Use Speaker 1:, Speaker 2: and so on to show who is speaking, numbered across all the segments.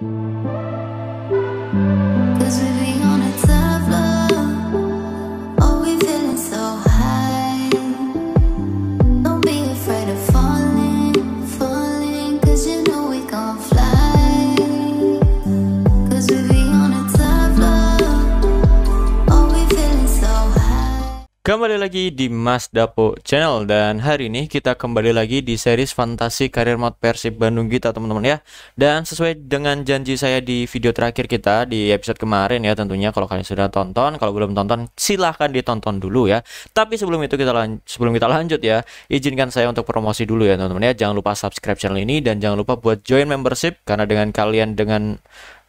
Speaker 1: thank you di Mas Dapo Channel dan hari ini kita kembali lagi di series fantasi karir mod Persib Bandung kita teman-teman ya dan sesuai dengan janji saya di video terakhir kita di episode kemarin ya tentunya kalau kalian sudah tonton kalau belum tonton silahkan ditonton dulu ya tapi sebelum itu kita sebelum kita lanjut ya izinkan saya untuk promosi dulu ya teman-teman ya jangan lupa subscribe channel ini dan jangan lupa buat join membership karena dengan kalian dengan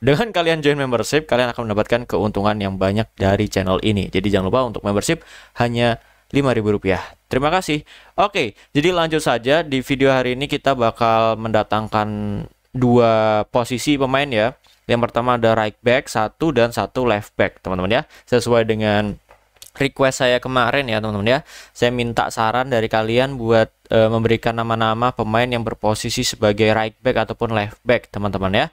Speaker 1: dengan kalian join membership, kalian akan mendapatkan keuntungan yang banyak dari channel ini. Jadi jangan lupa untuk membership hanya rp rupiah. Terima kasih. Oke, jadi lanjut saja di video hari ini kita bakal mendatangkan dua posisi pemain ya. Yang pertama ada right back satu dan satu left back, teman-teman ya. Sesuai dengan request saya kemarin ya teman-teman ya. Saya minta saran dari kalian buat e, memberikan nama-nama pemain yang berposisi sebagai right back ataupun left back teman-teman ya.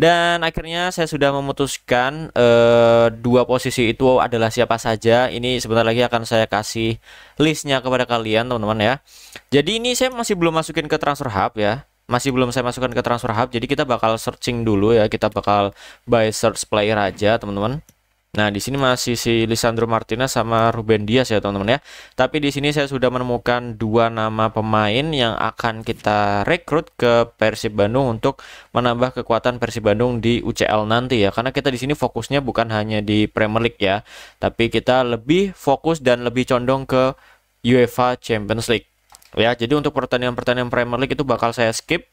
Speaker 1: Dan akhirnya saya sudah memutuskan e, dua posisi itu adalah siapa saja. Ini sebentar lagi akan saya kasih listnya kepada kalian teman-teman ya. Jadi ini saya masih belum masukin ke transfer hub ya masih belum saya masukkan ke transfer hub jadi kita bakal searching dulu ya kita bakal buy search player aja teman-teman Nah, di sini masih si Lisandro Martinez sama Ruben Dias ya, teman-teman ya. Tapi di sini saya sudah menemukan dua nama pemain yang akan kita rekrut ke Persib Bandung untuk menambah kekuatan Persib Bandung di UCL nanti ya. Karena kita di sini fokusnya bukan hanya di Premier League ya, tapi kita lebih fokus dan lebih condong ke UEFA Champions League. Ya, jadi untuk pertandingan-pertandingan Premier League itu bakal saya skip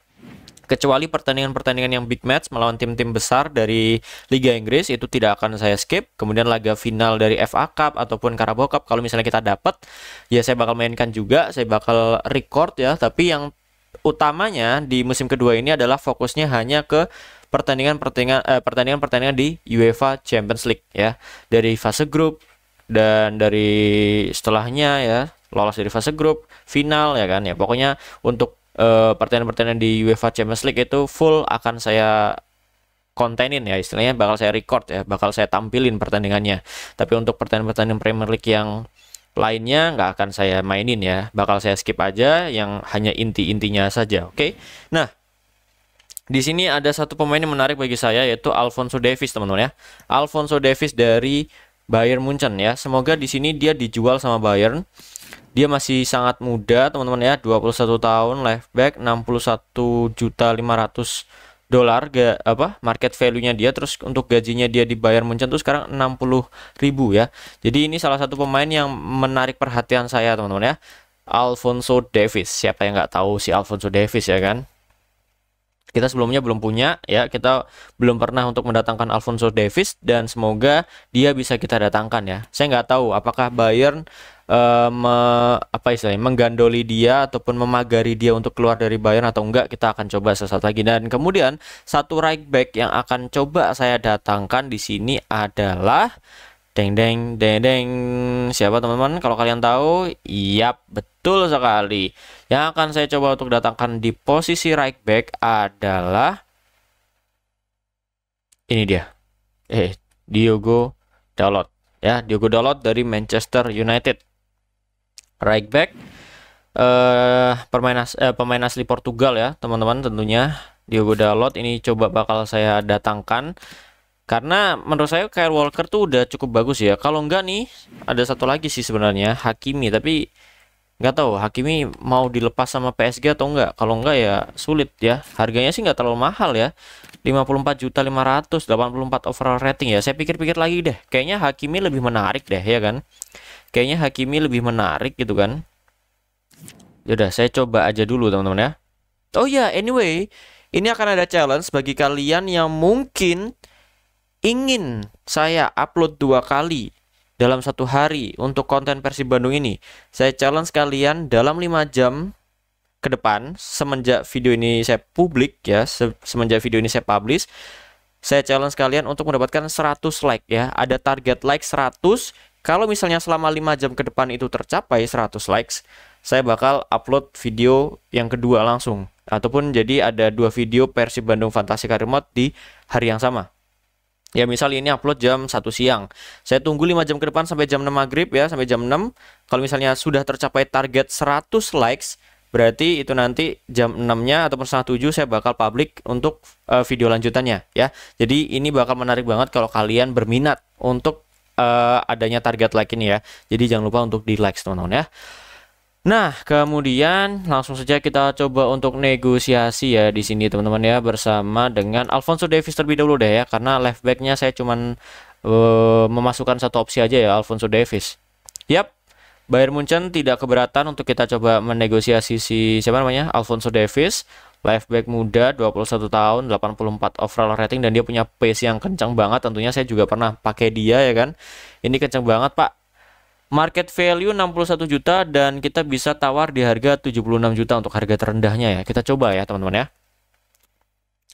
Speaker 1: Kecuali pertandingan-pertandingan yang big match melawan tim-tim besar dari Liga Inggris itu tidak akan saya skip. Kemudian laga final dari FA Cup ataupun Carabao Cup kalau misalnya kita dapat ya saya bakal mainkan juga, saya bakal record ya. Tapi yang utamanya di musim kedua ini adalah fokusnya hanya ke pertandingan pertandingan eh, pertandingan pertandingan di UEFA Champions League ya dari fase grup dan dari setelahnya ya lolos dari fase grup final ya kan ya pokoknya untuk Eh, pertandingan-pertandingan di UEFA Champions League itu full akan saya kontenin ya istilahnya bakal saya record ya bakal saya tampilin pertandingannya tapi untuk pertandingan-pertandingan Premier League yang lainnya nggak akan saya mainin ya bakal saya skip aja yang hanya inti-intinya saja oke okay? nah di sini ada satu pemain yang menarik bagi saya yaitu Alfonso Davis teman-teman ya Alfonso Davis dari Bayern Munchen ya. Semoga di sini dia dijual sama Bayern. Dia masih sangat muda, teman-teman ya, 21 tahun, left back 61 juta 500 dolar Gak apa market value-nya dia terus untuk gajinya dia di Bayern Munchen tuh sekarang puluh ribu ya. Jadi ini salah satu pemain yang menarik perhatian saya, teman-teman ya. Alfonso Davis. Siapa yang nggak tahu si Alfonso Davis ya kan? kita sebelumnya belum punya ya kita belum pernah untuk mendatangkan Alfonso Davis dan semoga dia bisa kita datangkan ya saya nggak tahu apakah Bayern uh, apa istilahnya menggandoli dia ataupun memagari dia untuk keluar dari Bayern atau enggak kita akan coba sesaat lagi dan kemudian satu right back yang akan coba saya datangkan di sini adalah Deng deng deng deng. Siapa teman-teman? Kalau kalian tahu, yap, betul sekali. Yang akan saya coba untuk datangkan di posisi right back adalah ini dia. Eh, Diogo Dalot. Ya, Diogo Dalot dari Manchester United. Right back eh pemain as, eh, pemain asli Portugal ya, teman-teman tentunya. Diogo Dalot ini coba bakal saya datangkan karena menurut saya Kyle Walker tuh udah cukup bagus ya. Kalau enggak nih ada satu lagi sih sebenarnya Hakimi tapi nggak tahu Hakimi mau dilepas sama PSG atau enggak. Kalau enggak ya sulit ya. Harganya sih nggak terlalu mahal ya. 54 juta 500 84 overall rating ya. Saya pikir-pikir lagi deh. Kayaknya Hakimi lebih menarik deh ya kan. Kayaknya Hakimi lebih menarik gitu kan. Yaudah saya coba aja dulu teman-teman ya. Oh ya, yeah, anyway, ini akan ada challenge bagi kalian yang mungkin ingin saya upload dua kali dalam satu hari untuk konten Persib Bandung ini, saya challenge kalian dalam 5 jam ke depan semenjak video ini saya publik ya, se semenjak video ini saya publish, saya challenge kalian untuk mendapatkan 100 like ya. Ada target like 100. Kalau misalnya selama 5 jam ke depan itu tercapai 100 likes, saya bakal upload video yang kedua langsung ataupun jadi ada dua video Persib Bandung Fantasi Karimot di hari yang sama. Ya misal ini upload jam 1 siang. Saya tunggu 5 jam ke depan sampai jam 6 maghrib ya, sampai jam 6. Kalau misalnya sudah tercapai target 100 likes, berarti itu nanti jam 6-nya ataupun setengah 7 saya bakal publik untuk uh, video lanjutannya ya. Jadi ini bakal menarik banget kalau kalian berminat untuk uh, adanya target like ini ya. Jadi jangan lupa untuk di-like teman-teman ya. Nah, kemudian langsung saja kita coba untuk negosiasi ya di sini teman-teman ya bersama dengan Alfonso Davis terlebih dahulu deh ya karena left backnya saya cuman uh, memasukkan satu opsi aja ya Alfonso Davis. Yap, Bayern Munchen tidak keberatan untuk kita coba menegosiasi si siapa namanya Alfonso Davis, left back muda 21 tahun, 84 overall rating dan dia punya pace yang kencang banget. Tentunya saya juga pernah pakai dia ya kan. Ini kencang banget, Pak market value 61 juta dan kita bisa tawar di harga 76 juta untuk harga terendahnya ya. Kita coba ya teman-teman ya.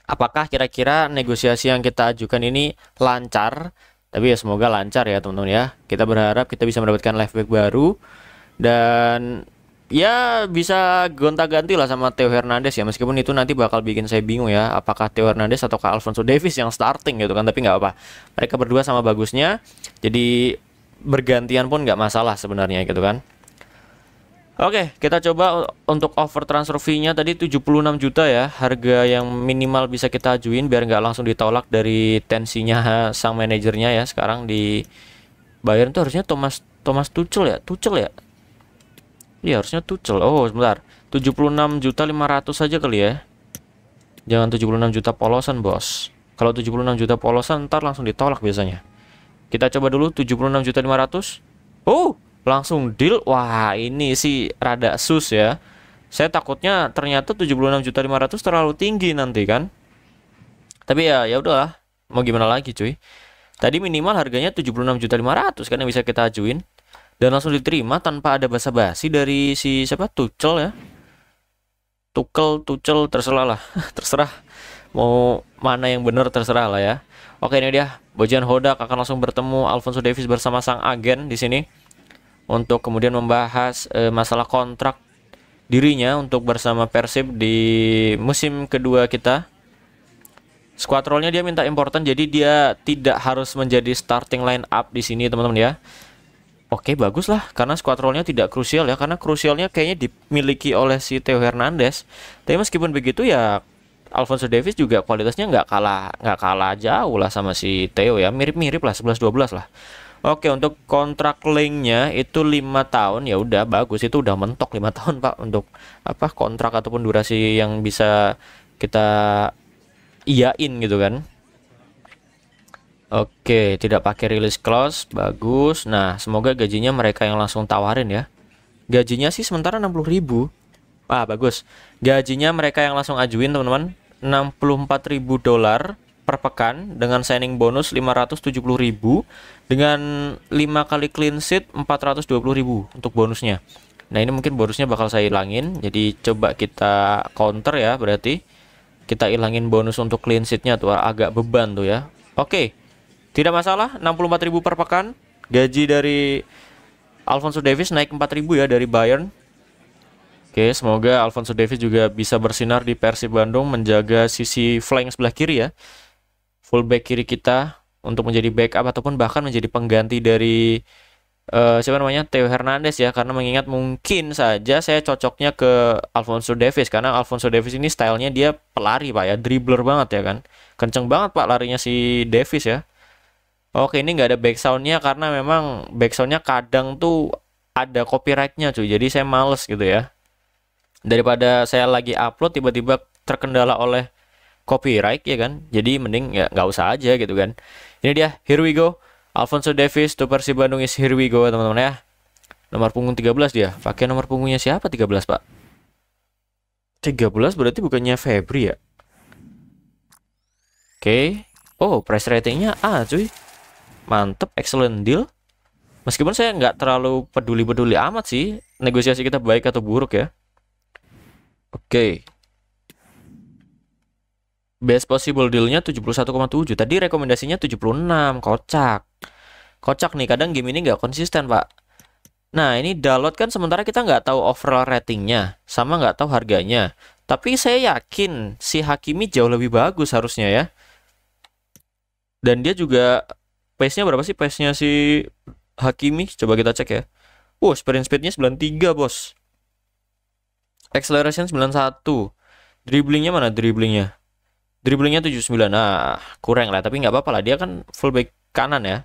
Speaker 1: Apakah kira-kira negosiasi yang kita ajukan ini lancar? Tapi ya semoga lancar ya teman-teman ya. Kita berharap kita bisa mendapatkan back baru dan ya bisa gonta-ganti lah sama Theo Hernandez ya meskipun itu nanti bakal bikin saya bingung ya apakah Theo Hernandez atau Alfonso Davis yang starting gitu kan tapi nggak apa mereka berdua sama bagusnya jadi bergantian pun nggak masalah sebenarnya gitu kan. Oke, kita coba untuk over transfer fee-nya tadi 76 juta ya, harga yang minimal bisa kita ajuin biar nggak langsung ditolak dari tensinya sang manajernya ya. Sekarang di Bayern tuh harusnya Thomas Thomas Tuchel ya, Tuchel ya. Iya, harusnya Tuchel. Oh, sebentar. 76 juta 500 saja kali ya. Jangan 76 juta polosan, Bos. Kalau 76 juta polosan ntar langsung ditolak biasanya. Kita coba dulu 76.500. Oh, langsung deal. Wah, ini sih rada sus ya. Saya takutnya ternyata 76.500 terlalu tinggi nanti kan. Tapi ya ya udahlah, mau gimana lagi cuy. Tadi minimal harganya 76.500 kan yang bisa kita ajuin dan langsung diterima tanpa ada basa-basi dari si siapa Tucel ya. Tukel, tucel, terserah lah, terserah mau mana yang benar terserah lah ya. Oke ini dia Bojan Hodak akan langsung bertemu Alfonso Davis bersama sang agen di sini untuk kemudian membahas e, masalah kontrak dirinya untuk bersama Persib di musim kedua kita. Squad role-nya dia minta important jadi dia tidak harus menjadi starting line up di sini teman-teman ya. Oke bagus lah karena squad role-nya tidak krusial ya karena krusialnya kayaknya dimiliki oleh si Theo Hernandez. Tapi meskipun begitu ya Alfonso Davis juga kualitasnya nggak kalah nggak kalah jauh lah sama si Theo ya mirip-mirip lah 11-12 lah Oke untuk kontrak linknya itu lima tahun ya udah bagus itu udah mentok lima tahun pak untuk apa kontrak ataupun durasi yang bisa kita iain gitu kan Oke tidak pakai rilis clause bagus nah semoga gajinya mereka yang langsung tawarin ya gajinya sih sementara 60 ribu Ah, bagus. Gajinya mereka yang langsung ajuin, teman-teman, ribu dolar per pekan dengan signing bonus ribu dengan 5 kali clean sheet ribu untuk bonusnya. Nah, ini mungkin bonusnya bakal saya hilangin. Jadi coba kita counter ya, berarti kita hilangin bonus untuk clean sheet-nya tuh agak beban tuh ya. Oke. Tidak masalah, ribu per pekan. Gaji dari Alfonso Davis naik 4.000 ya dari Bayern Oke, semoga Alfonso Davis juga bisa bersinar di Persib Bandung menjaga sisi flank sebelah kiri ya. Fullback kiri kita untuk menjadi backup ataupun bahkan menjadi pengganti dari uh, siapa namanya Theo Hernandez ya karena mengingat mungkin saja saya cocoknya ke Alfonso Davis karena Alfonso Davis ini stylenya dia pelari pak ya dribbler banget ya kan kenceng banget pak larinya si Davis ya oke ini nggak ada backsoundnya karena memang backsoundnya kadang tuh ada copyrightnya cuy jadi saya males gitu ya daripada saya lagi upload tiba-tiba terkendala oleh copyright ya kan jadi mending ya nggak usah aja gitu kan ini dia here we go Alfonso Davis to Persib Bandung is here we go teman-teman ya nomor punggung 13 dia pakai nomor punggungnya siapa 13 pak 13 berarti bukannya Febri ya oke okay. oh price ratingnya A cuy mantep excellent deal meskipun saya nggak terlalu peduli-peduli amat sih negosiasi kita baik atau buruk ya Oke. Okay. Best possible deal-nya 71,7. Tadi rekomendasinya 76, kocak. Kocak nih, kadang game ini nggak konsisten, Pak. Nah, ini download kan sementara kita nggak tahu overall ratingnya, sama nggak tahu harganya. Tapi saya yakin si Hakimi jauh lebih bagus harusnya ya. Dan dia juga pace-nya berapa sih pace-nya si Hakimi? Coba kita cek ya. Wow, sprint speed-nya 93, Bos. Acceleration 91. Dribblingnya mana dribblingnya? Dribblingnya 79. Nah, kurang lah, tapi nggak apa-apa lah. Dia kan fullback kanan ya.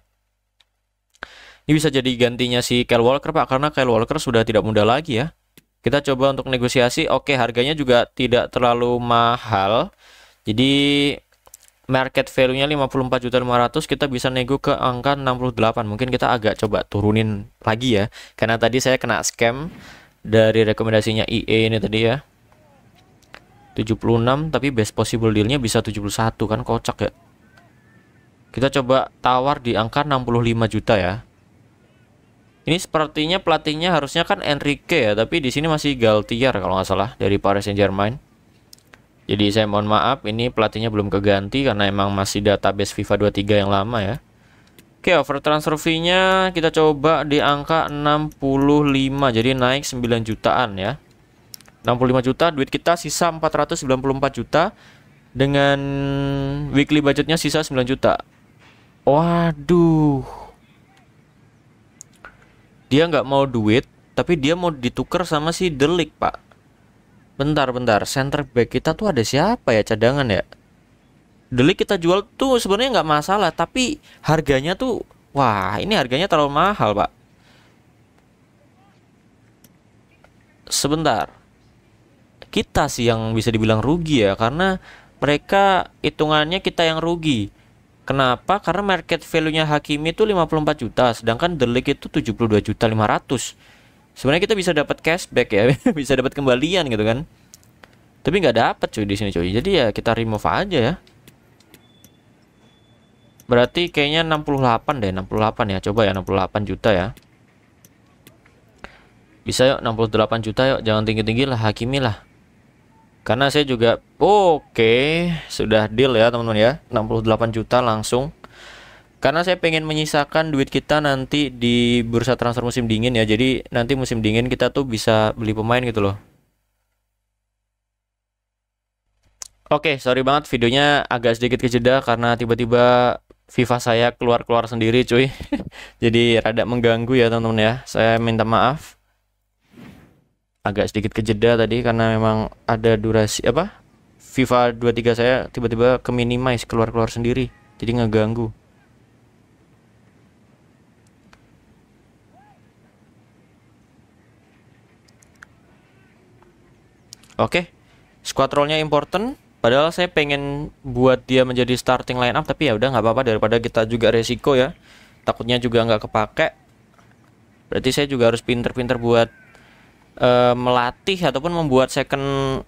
Speaker 1: Ini bisa jadi gantinya si Kyle Walker Pak karena Kyle Walker sudah tidak muda lagi ya. Kita coba untuk negosiasi. Oke, harganya juga tidak terlalu mahal. Jadi market value-nya 54.500 kita bisa nego ke angka 68. Mungkin kita agak coba turunin lagi ya. Karena tadi saya kena scam dari rekomendasinya IE ini tadi ya 76 tapi best possible dealnya bisa 71 kan kocak ya kita coba tawar di angka 65 juta ya ini sepertinya pelatihnya harusnya kan Enrique ya tapi di sini masih Galtier kalau nggak salah dari Paris Saint Germain jadi saya mohon maaf ini pelatihnya belum keganti karena emang masih database FIFA 23 yang lama ya Oke, over transfer fee-nya kita coba di angka 65. Jadi naik 9 jutaan ya. 65 juta, duit kita sisa 494 juta dengan weekly budgetnya sisa 9 juta. Waduh. Dia nggak mau duit, tapi dia mau ditukar sama si Delik, Pak. Bentar, bentar. Center back kita tuh ada siapa ya cadangan ya? delik kita jual tuh sebenarnya nggak masalah tapi harganya tuh wah ini harganya terlalu mahal pak sebentar kita sih yang bisa dibilang rugi ya karena mereka hitungannya kita yang rugi Kenapa? Karena market value-nya Hakimi itu 54 juta, sedangkan Delik itu 72 juta 500. Sebenarnya kita bisa dapat cashback ya, bisa dapat kembalian gitu kan. Tapi nggak dapat cuy di sini cuy. Jadi ya kita remove aja ya. Berarti kayaknya 68 deh, 68 ya. Coba ya 68 juta ya. Bisa yuk 68 juta yuk, jangan tinggi-tinggi lah, hakimi lah. Karena saya juga oke, okay. sudah deal ya teman-teman ya. 68 juta langsung. Karena saya pengen menyisakan duit kita nanti di bursa transfer musim dingin ya. Jadi nanti musim dingin kita tuh bisa beli pemain gitu loh. Oke, okay, sorry banget videonya agak sedikit kejeda karena tiba-tiba FIFA saya keluar-keluar sendiri cuy jadi rada mengganggu ya teman-teman ya saya minta maaf agak sedikit kejeda tadi karena memang ada durasi apa FIFA 23 saya tiba-tiba ke minimize keluar-keluar sendiri jadi ngeganggu Oke, okay. squad rollnya important Padahal saya pengen buat dia menjadi starting line up tapi ya udah nggak apa-apa daripada kita juga resiko ya. Takutnya juga nggak kepake. Berarti saya juga harus pinter-pinter buat uh, melatih ataupun membuat second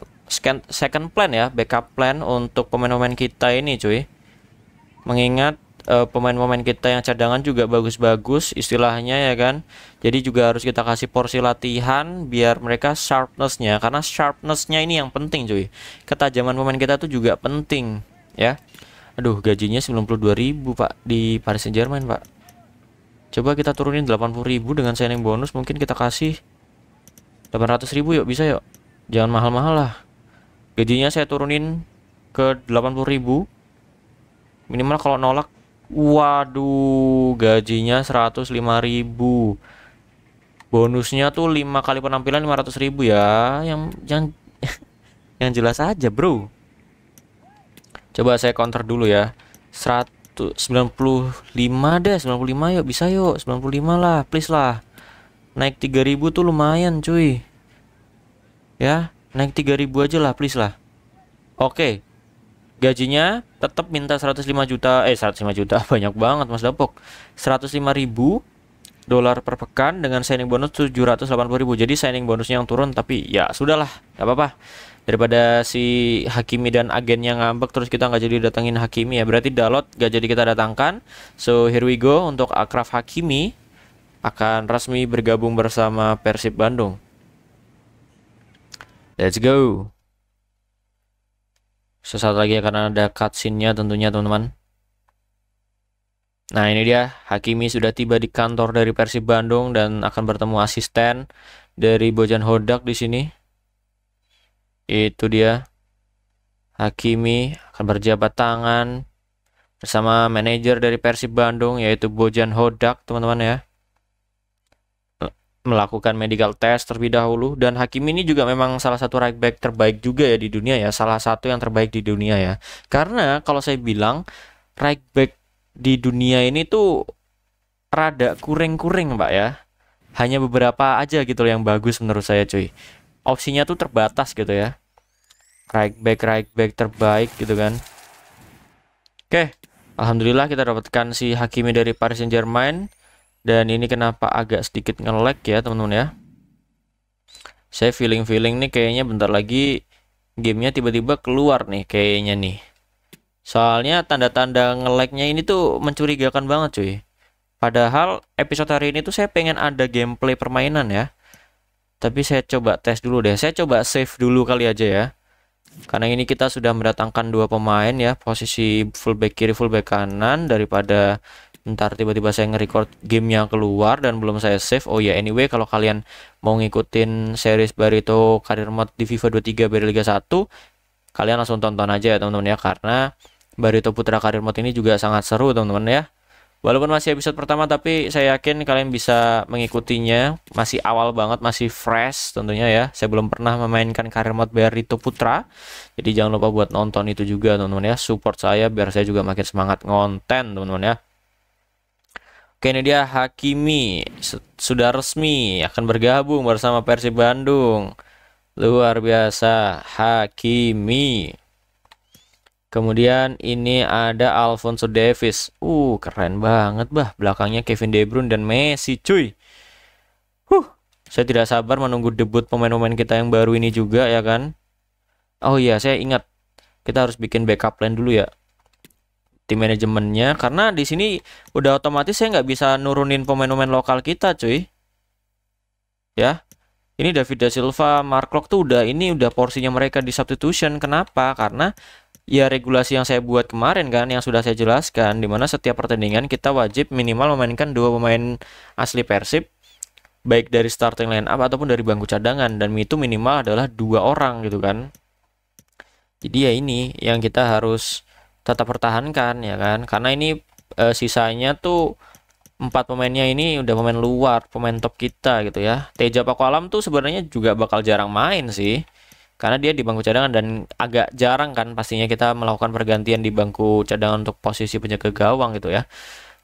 Speaker 1: second plan ya, backup plan untuk pemain-pemain kita ini cuy. Mengingat Eh, pemain-pemain kita yang cadangan juga bagus-bagus istilahnya ya kan. Jadi juga harus kita kasih porsi latihan biar mereka sharpnessnya. karena sharpnessnya ini yang penting cuy. Ketajaman pemain kita tuh juga penting ya. Aduh, gajinya 92.000 Pak di Paris Saint-Germain, Pak. Coba kita turunin 80.000 dengan signing bonus mungkin kita kasih 800.000 yuk, bisa yuk. Jangan mahal-mahal lah. Gajinya saya turunin ke 80.000. Minimal kalau nolak Waduh, gajinya 105.000. Bonusnya tuh 5 kali penampilan 500.000 ya. Yang yang yang jelas aja, Bro. Coba saya counter dulu ya. 195 deh, 95 yuk bisa yuk. 95 lah, please lah. Naik 3000 tuh lumayan, cuy. Ya, naik 3000 aja lah, please lah. Oke gajinya tetap minta 105 juta eh 105 juta banyak banget Mas Dapok 105 ribu dolar per pekan dengan signing bonus 780 ribu jadi signing bonusnya yang turun tapi ya sudahlah gak apa-apa daripada si Hakimi dan agennya ngambek terus kita nggak jadi datangin Hakimi ya berarti Dalot nggak jadi kita datangkan so here we go untuk Akraf Hakimi akan resmi bergabung bersama Persib Bandung let's go sesaat lagi ya karena ada cutscene-nya tentunya teman-teman. Nah ini dia, Hakimi sudah tiba di kantor dari Persib Bandung dan akan bertemu asisten dari Bojan Hodak di sini. Itu dia, Hakimi akan berjabat tangan bersama manajer dari Persib Bandung yaitu Bojan Hodak teman-teman ya melakukan medical test terlebih dahulu dan Hakim ini juga memang salah satu right back terbaik juga ya di dunia ya salah satu yang terbaik di dunia ya karena kalau saya bilang right back di dunia ini tuh rada kuring-kuring mbak ya hanya beberapa aja gitu loh yang bagus menurut saya cuy opsinya tuh terbatas gitu ya right back right back terbaik gitu kan oke Alhamdulillah kita dapatkan si Hakimi dari Paris Saint Germain dan ini kenapa agak sedikit nge ya teman-teman ya saya feeling-feeling nih kayaknya bentar lagi gamenya tiba-tiba keluar nih kayaknya nih soalnya tanda-tanda nge ini tuh mencurigakan banget cuy padahal episode hari ini tuh saya pengen ada gameplay permainan ya tapi saya coba tes dulu deh saya coba save dulu kali aja ya karena ini kita sudah mendatangkan dua pemain ya posisi fullback kiri fullback kanan daripada ntar tiba-tiba saya nge-record gamenya keluar dan belum saya save oh ya yeah. anyway kalau kalian mau ngikutin series Barito Karir Mode di FIFA 23 Barito Liga 1 kalian langsung tonton aja ya teman-teman ya karena Barito Putra Karir Mode ini juga sangat seru teman-teman ya walaupun masih episode pertama tapi saya yakin kalian bisa mengikutinya masih awal banget masih fresh tentunya ya saya belum pernah memainkan Karir Mode Barito Putra jadi jangan lupa buat nonton itu juga teman-teman ya support saya biar saya juga makin semangat ngonten teman-teman ya Oke ini dia Hakimi sudah resmi akan bergabung bersama Persib Bandung. Luar biasa Hakimi. Kemudian ini ada Alfonso Davis. Uh, keren banget bah. Belakangnya Kevin De Bruyne dan Messi, cuy. Huh, saya tidak sabar menunggu debut pemain-pemain kita yang baru ini juga ya kan. Oh iya, saya ingat. Kita harus bikin backup plan dulu ya tim manajemennya karena di sini udah otomatis saya nggak bisa nurunin pemain-pemain lokal kita cuy ya ini David da Silva, Mark Locke tuh udah ini udah porsinya mereka di substitution kenapa karena ya regulasi yang saya buat kemarin kan yang sudah saya jelaskan dimana setiap pertandingan kita wajib minimal memainkan dua pemain asli Persib baik dari starting line up ataupun dari bangku cadangan dan itu minimal adalah dua orang gitu kan jadi ya ini yang kita harus tetap pertahankan ya kan karena ini e, sisanya tuh empat pemainnya ini udah pemain luar pemain top kita gitu ya Teja Paku Alam tuh sebenarnya juga bakal jarang main sih karena dia di bangku cadangan dan agak jarang kan pastinya kita melakukan pergantian di bangku cadangan untuk posisi penjaga gawang gitu ya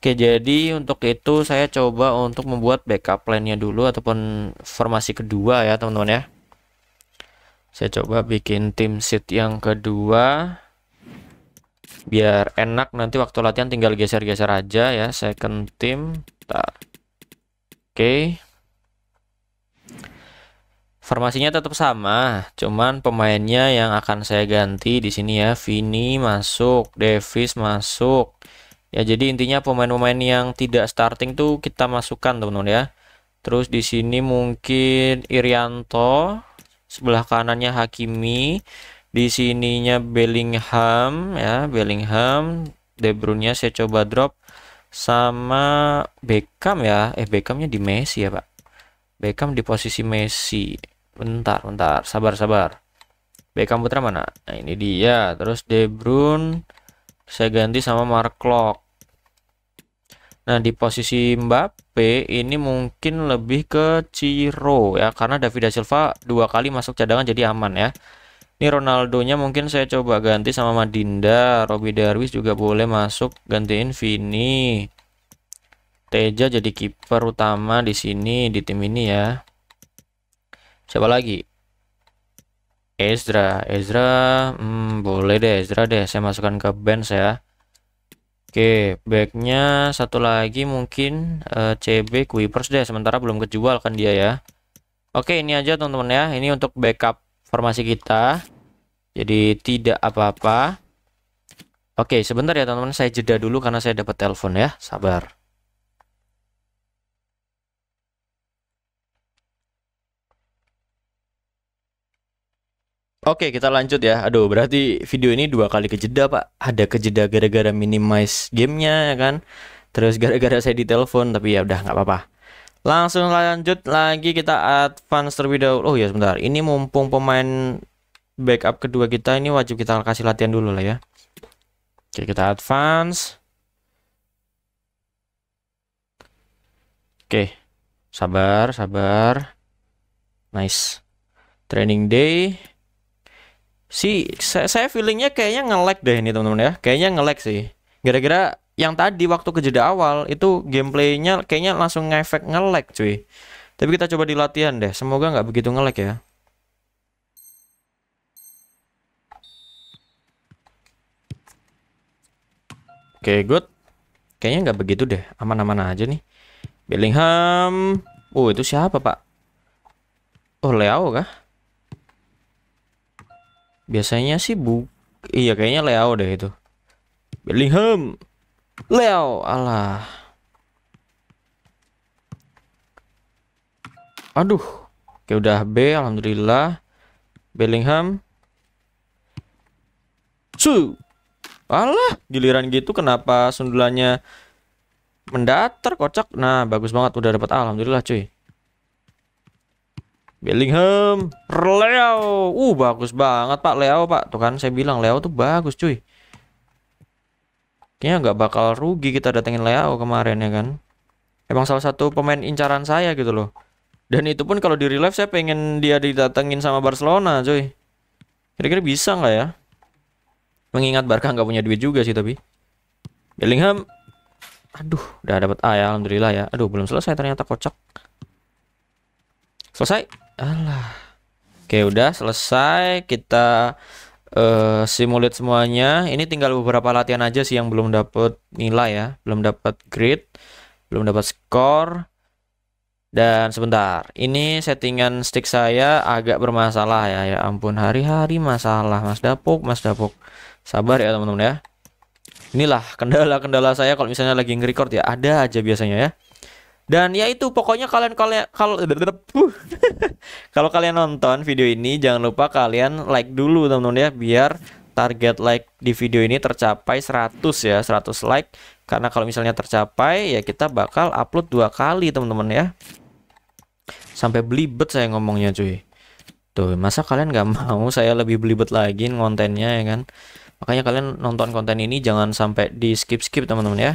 Speaker 1: Oke, jadi untuk itu saya coba untuk membuat backup plan-nya dulu ataupun formasi kedua ya, teman-teman ya. Saya coba bikin tim sheet yang kedua biar enak nanti waktu latihan tinggal geser-geser aja ya second team tak oke okay. formasinya tetap sama cuman pemainnya yang akan saya ganti di sini ya Vini masuk Davis masuk ya jadi intinya pemain-pemain yang tidak starting tuh kita masukkan teman-teman ya terus di sini mungkin Irianto sebelah kanannya Hakimi di sininya Bellingham ya Bellingham De Bruyne saya coba drop sama Beckham ya eh Beckhamnya di Messi ya Pak Beckham di posisi Messi bentar bentar sabar sabar Beckham Putra mana nah ini dia terus De Bruyne saya ganti sama Mark Lock Nah di posisi Mbappe ini mungkin lebih ke Ciro ya karena David Silva dua kali masuk cadangan jadi aman ya ini Ronaldonya mungkin saya coba ganti sama Madinda. Robi Darwis juga boleh masuk gantiin Vini. Teja jadi kiper utama di sini di tim ini ya. Siapa lagi? Ezra, Ezra, hmm, boleh deh Ezra deh. Saya masukkan ke bench ya. Oke, backnya satu lagi mungkin uh, eh, CB Kuipers deh. Sementara belum kejual kan dia ya. Oke, ini aja teman-teman ya. Ini untuk backup formasi kita. Jadi tidak apa-apa. Oke, sebentar ya teman-teman, saya jeda dulu karena saya dapat telepon ya. Sabar. Oke, kita lanjut ya. Aduh, berarti video ini dua kali kejeda, Pak. Ada kejeda gara-gara minimize gamenya, ya kan? Terus gara-gara saya ditelepon, tapi ya udah nggak apa-apa. Langsung lanjut lagi kita advance terlebih dahulu. Oh ya sebentar, ini mumpung pemain backup kedua kita ini wajib kita kasih latihan dulu lah ya oke kita advance oke sabar sabar nice training day si saya, saya feelingnya kayaknya nge-lag deh ini teman-teman ya kayaknya nge-lag sih gara-gara yang tadi waktu kejeda awal itu gameplaynya kayaknya langsung ngefek nge-lag cuy tapi kita coba di latihan deh semoga nggak begitu nge-lag ya Oke, okay, good. Kayaknya nggak begitu deh. Aman-aman aja nih. Bellingham. Oh, itu siapa, Pak? Oh, Leo kah? Biasanya sih bu... Iya, kayaknya Leo deh itu. Bellingham. Leo. Alah. Aduh. Oke, udah B. Alhamdulillah. Bellingham. Suh. Alah, giliran gitu kenapa sundulannya mendatar kocak. Nah, bagus banget udah dapat alhamdulillah cuy. Bellingham, Leo. Uh, bagus banget Pak Leo, Pak. Tuh kan saya bilang Leo tuh bagus, cuy. Kayaknya nggak bakal rugi kita datengin Leo kemarin ya kan. Emang salah satu pemain incaran saya gitu loh. Dan itu pun kalau di relive saya pengen dia didatengin sama Barcelona, cuy. Kira-kira bisa nggak ya? Mengingat Barca nggak punya duit juga sih tapi. Bellingham aduh udah dapat A ya alhamdulillah ya. Aduh belum selesai ternyata kocok, Selesai? Alah. Oke, udah selesai kita uh, simulate semuanya. Ini tinggal beberapa latihan aja sih yang belum dapat nilai ya, belum dapat grade, belum dapat skor. Dan sebentar, ini settingan stick saya agak bermasalah ya. Ya ampun, hari-hari masalah, Mas Dapok, Mas Dapok. Sabar ya teman-teman ya. Inilah kendala-kendala saya kalau misalnya lagi nge-record ya, ada aja biasanya ya. Dan ya itu pokoknya kalian kalian kalau kalau kalian nonton video ini jangan lupa kalian like dulu teman-teman ya biar target like di video ini tercapai 100 ya, 100 like karena kalau misalnya tercapai ya kita bakal upload dua kali teman-teman ya. Sampai belibet saya ngomongnya cuy. Tuh, masa kalian nggak mau saya lebih belibet lagi ngontennya ya kan? Makanya kalian nonton konten ini jangan sampai di skip-skip teman-teman ya.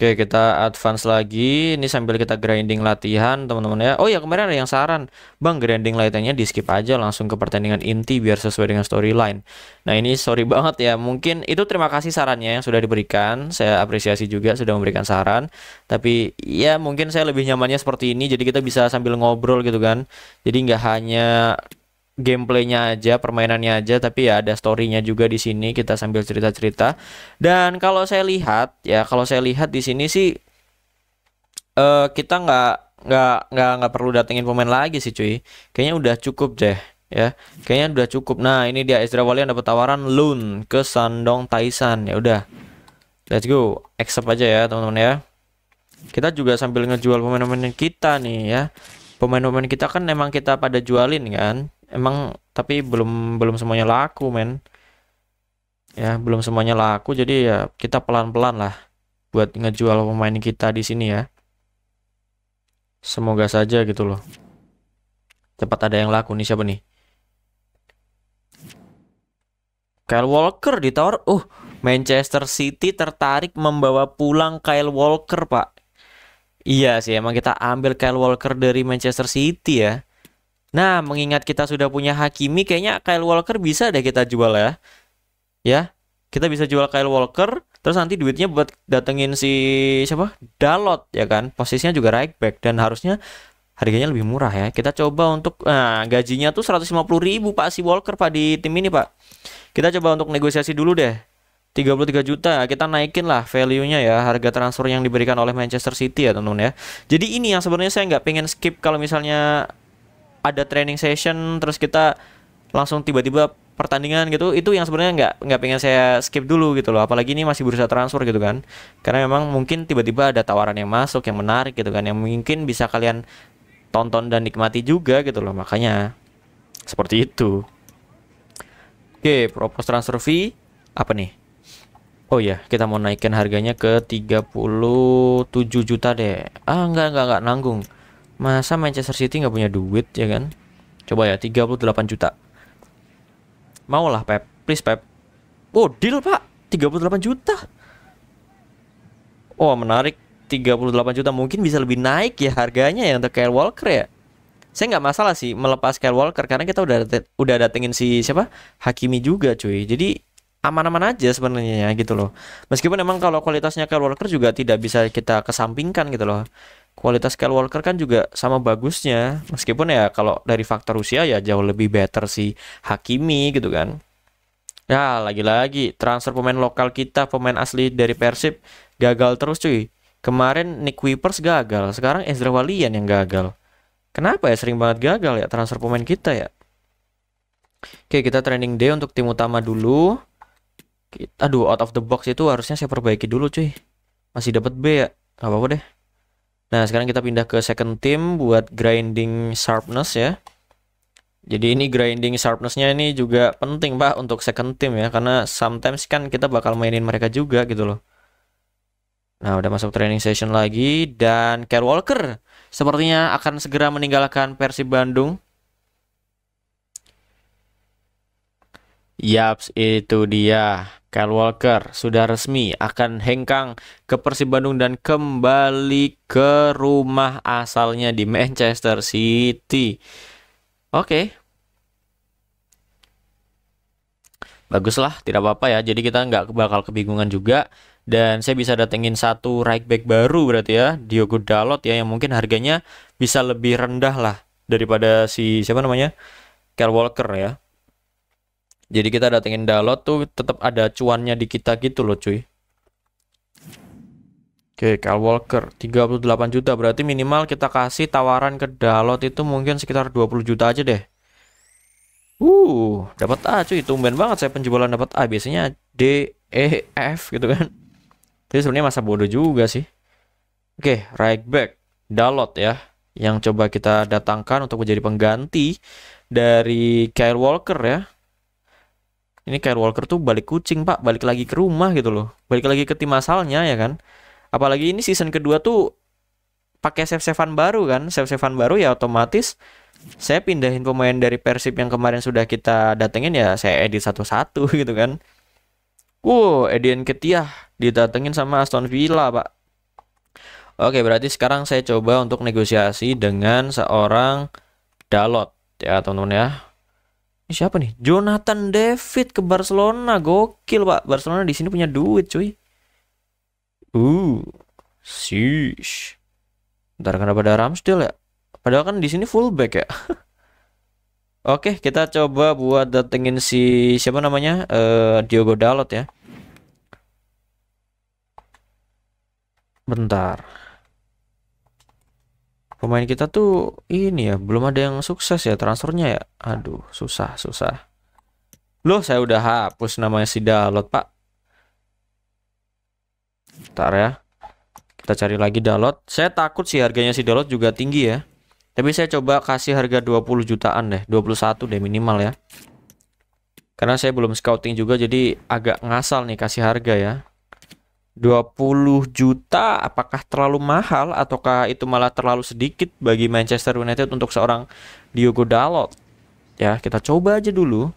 Speaker 1: Oke, kita advance lagi. Ini sambil kita grinding latihan, teman-teman ya. Oh ya, kemarin ada yang saran, Bang, grinding latihannya di skip aja langsung ke pertandingan inti biar sesuai dengan storyline. Nah, ini sorry banget ya. Mungkin itu terima kasih sarannya yang sudah diberikan. Saya apresiasi juga sudah memberikan saran. Tapi ya mungkin saya lebih nyamannya seperti ini jadi kita bisa sambil ngobrol gitu kan. Jadi nggak hanya gameplaynya aja, permainannya aja, tapi ya ada storynya juga di sini kita sambil cerita-cerita. Dan kalau saya lihat ya, kalau saya lihat di sini sih uh, kita nggak nggak nggak nggak perlu datengin pemain lagi sih cuy. Kayaknya udah cukup deh ya. Kayaknya udah cukup. Nah ini dia Ezra Walian dapat tawaran loan ke Sandong Taisan ya udah. Let's go, accept aja ya teman-teman ya. Kita juga sambil ngejual pemain-pemain kita nih ya. Pemain-pemain kita kan memang kita pada jualin kan emang tapi belum belum semuanya laku men ya belum semuanya laku jadi ya kita pelan-pelan lah buat ngejual pemain kita di sini ya semoga saja gitu loh cepat ada yang laku nih siapa nih Kyle Walker ditawar uh Manchester City tertarik membawa pulang Kyle Walker pak iya sih emang kita ambil Kyle Walker dari Manchester City ya Nah, mengingat kita sudah punya Hakimi, kayaknya Kyle Walker bisa deh kita jual ya. Ya, kita bisa jual Kyle Walker, terus nanti duitnya buat datengin si siapa? Dalot ya kan. Posisinya juga right back dan harusnya harganya lebih murah ya. Kita coba untuk nah, gajinya tuh 150 ribu Pak si Walker Pak di tim ini Pak. Kita coba untuk negosiasi dulu deh. 33 juta kita naikin lah value-nya ya harga transfer yang diberikan oleh Manchester City ya teman-teman ya jadi ini yang sebenarnya saya nggak pengen skip kalau misalnya ada training session terus kita langsung tiba-tiba pertandingan gitu itu yang sebenarnya nggak nggak pengen saya skip dulu gitu loh apalagi ini masih berusaha transfer gitu kan karena memang mungkin tiba-tiba ada tawaran yang masuk yang menarik gitu kan yang mungkin bisa kalian tonton dan nikmati juga gitu loh makanya seperti itu oke propose transfer fee apa nih Oh iya, kita mau naikin harganya ke 37 juta deh. Ah, enggak enggak enggak nanggung. Masa Manchester City nggak punya duit ya kan? Coba ya 38 juta. mau lah Pep, please Pep. Oh, deal Pak. 38 juta. Oh, menarik. 38 juta mungkin bisa lebih naik ya harganya ya untuk Kyle Walker ya. Saya nggak masalah sih melepas Kyle Walker karena kita udah udah datengin si siapa? Hakimi juga cuy. Jadi aman-aman aja sebenarnya gitu loh. Meskipun emang kalau kualitasnya Kyle Walker juga tidak bisa kita kesampingkan gitu loh kualitas Kyle Walker kan juga sama bagusnya meskipun ya kalau dari faktor usia ya jauh lebih better si Hakimi gitu kan ya lagi-lagi transfer pemain lokal kita pemain asli dari Persib gagal terus cuy kemarin Nick Weepers gagal sekarang Ezra Walian yang gagal kenapa ya sering banget gagal ya transfer pemain kita ya oke kita training day untuk tim utama dulu aduh out of the box itu harusnya saya perbaiki dulu cuy masih dapat B ya nggak apa-apa deh Nah, sekarang kita pindah ke second team buat grinding sharpness ya. Jadi ini grinding sharpness-nya ini juga penting, Pak, untuk second team ya. Karena sometimes kan kita bakal mainin mereka juga gitu loh. Nah, udah masuk training session lagi. Dan Care Walker sepertinya akan segera meninggalkan Persib Bandung. Yaps, itu dia. Kyle Walker sudah resmi akan hengkang ke Persib Bandung dan kembali ke rumah asalnya di Manchester City. Oke. Baguslah, tidak apa-apa ya. Jadi kita nggak bakal kebingungan juga. Dan saya bisa datengin satu right back baru berarti ya. Diogo Dalot ya, yang mungkin harganya bisa lebih rendah lah. Daripada si, siapa namanya? Kyle Walker ya. Jadi kita datengin dalot tuh tetap ada cuannya di kita gitu loh cuy. Oke, Kyle Walker 38 juta berarti minimal kita kasih tawaran ke Dalot itu mungkin sekitar 20 juta aja deh. Uh, dapat A cuy, tumben banget saya penjualan dapat A biasanya D E F gitu kan. Tapi sebenarnya masa bodoh juga sih. Oke, right back Dalot ya yang coba kita datangkan untuk menjadi pengganti dari Kyle Walker ya ini Kyle Walker tuh balik kucing pak balik lagi ke rumah gitu loh balik lagi ke tim asalnya ya kan apalagi ini season kedua tuh pakai save savean baru kan save savean baru ya otomatis saya pindahin pemain dari Persib yang kemarin sudah kita datengin ya saya edit satu-satu gitu kan Wow, Edian Ketiah didatengin sama Aston Villa, Pak. Oke, berarti sekarang saya coba untuk negosiasi dengan seorang Dalot ya, teman-teman ya siapa nih? Jonathan David ke Barcelona. Gokil, Pak. Barcelona di sini punya duit, cuy. Uh. Sheesh. Ntar kenapa ada Ramsdale ya? Padahal kan di sini fullback ya. Oke, kita coba buat datengin si siapa namanya? Uh, Diogo Dalot ya. Bentar pemain kita tuh ini ya belum ada yang sukses ya transfernya ya aduh susah susah loh saya udah hapus namanya si Dalot pak ntar ya kita cari lagi Dalot saya takut sih harganya si Dalot juga tinggi ya tapi saya coba kasih harga 20 jutaan deh 21 deh minimal ya karena saya belum scouting juga jadi agak ngasal nih kasih harga ya 20 juta apakah terlalu mahal ataukah itu malah terlalu sedikit bagi Manchester United untuk seorang Diogo Dalot? Ya, kita coba aja dulu.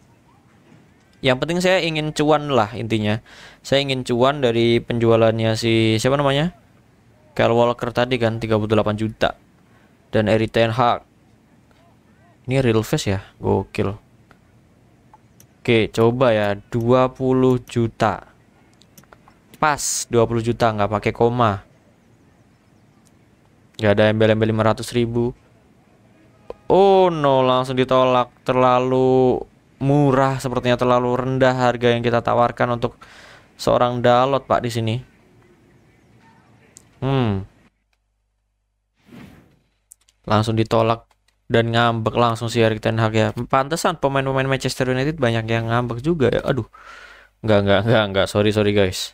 Speaker 1: Yang penting saya ingin cuan lah intinya. Saya ingin cuan dari penjualannya si siapa namanya? Kyle Walker tadi kan 38 juta. Dan Eric Ten Hag. Ini real face ya? Gokil. Oke, coba ya 20 juta pas 20 juta nggak pakai koma nggak ada embel-embel 500 ribu oh no langsung ditolak terlalu murah sepertinya terlalu rendah harga yang kita tawarkan untuk seorang dalot pak di sini hmm langsung ditolak dan ngambek langsung si Erik Ten Hag ya. Pantesan pemain-pemain Manchester United banyak yang ngambek juga ya. Aduh. Enggak, enggak, enggak, enggak. Sorry, sorry guys.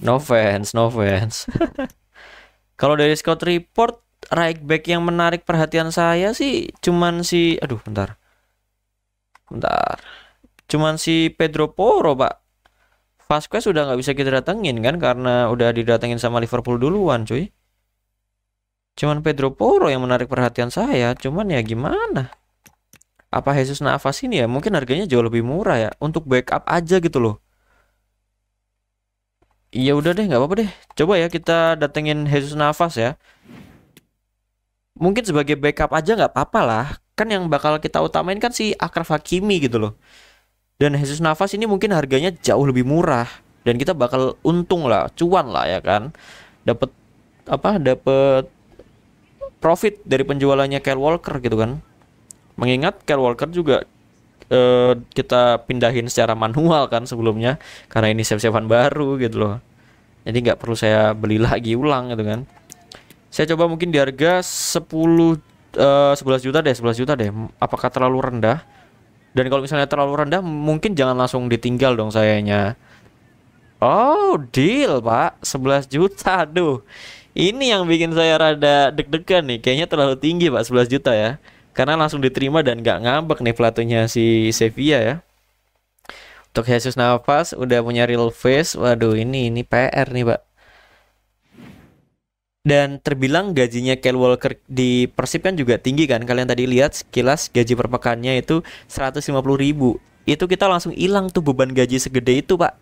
Speaker 1: No fans, no fans. Kalau dari Scott Report, right back yang menarik perhatian saya sih cuman si aduh bentar. Bentar. Cuman si Pedro Poro, Pak. Vasquez sudah nggak bisa kita datengin kan karena udah didatengin sama Liverpool duluan, cuy. Cuman Pedro Poro yang menarik perhatian saya, cuman ya gimana? Apa Jesus Navas ini ya mungkin harganya jauh lebih murah ya untuk backup aja gitu loh Iya udah deh, nggak apa-apa deh. Coba ya kita datengin Jesus Nafas ya. Mungkin sebagai backup aja nggak apa-apa lah. Kan yang bakal kita utamain kan si Akraf Hakimi gitu loh. Dan Jesus Nafas ini mungkin harganya jauh lebih murah dan kita bakal untung lah, cuan lah ya kan. Dapat apa? Dapat profit dari penjualannya Kyle Walker gitu kan. Mengingat Kyle Walker juga uh, kita pindahin secara manual kan sebelumnya karena ini siap-siapan baru gitu loh jadi nggak perlu saya beli lagi ulang gitu kan saya coba mungkin di harga 10 uh, 11 juta deh 11 juta deh apakah terlalu rendah dan kalau misalnya terlalu rendah mungkin jangan langsung ditinggal dong sayanya oh deal pak 11 juta aduh ini yang bikin saya rada deg-degan nih kayaknya terlalu tinggi pak 11 juta ya karena langsung diterima dan gak ngambek nih pelatunya si Sevilla ya. Untuk Yesus Nafas udah punya real face. Waduh ini ini PR nih, Pak. Dan terbilang gajinya Kyle Walker di Persib kan juga tinggi kan. Kalian tadi lihat sekilas gaji per pekannya itu 150 ribu. Itu kita langsung hilang tuh beban gaji segede itu, Pak.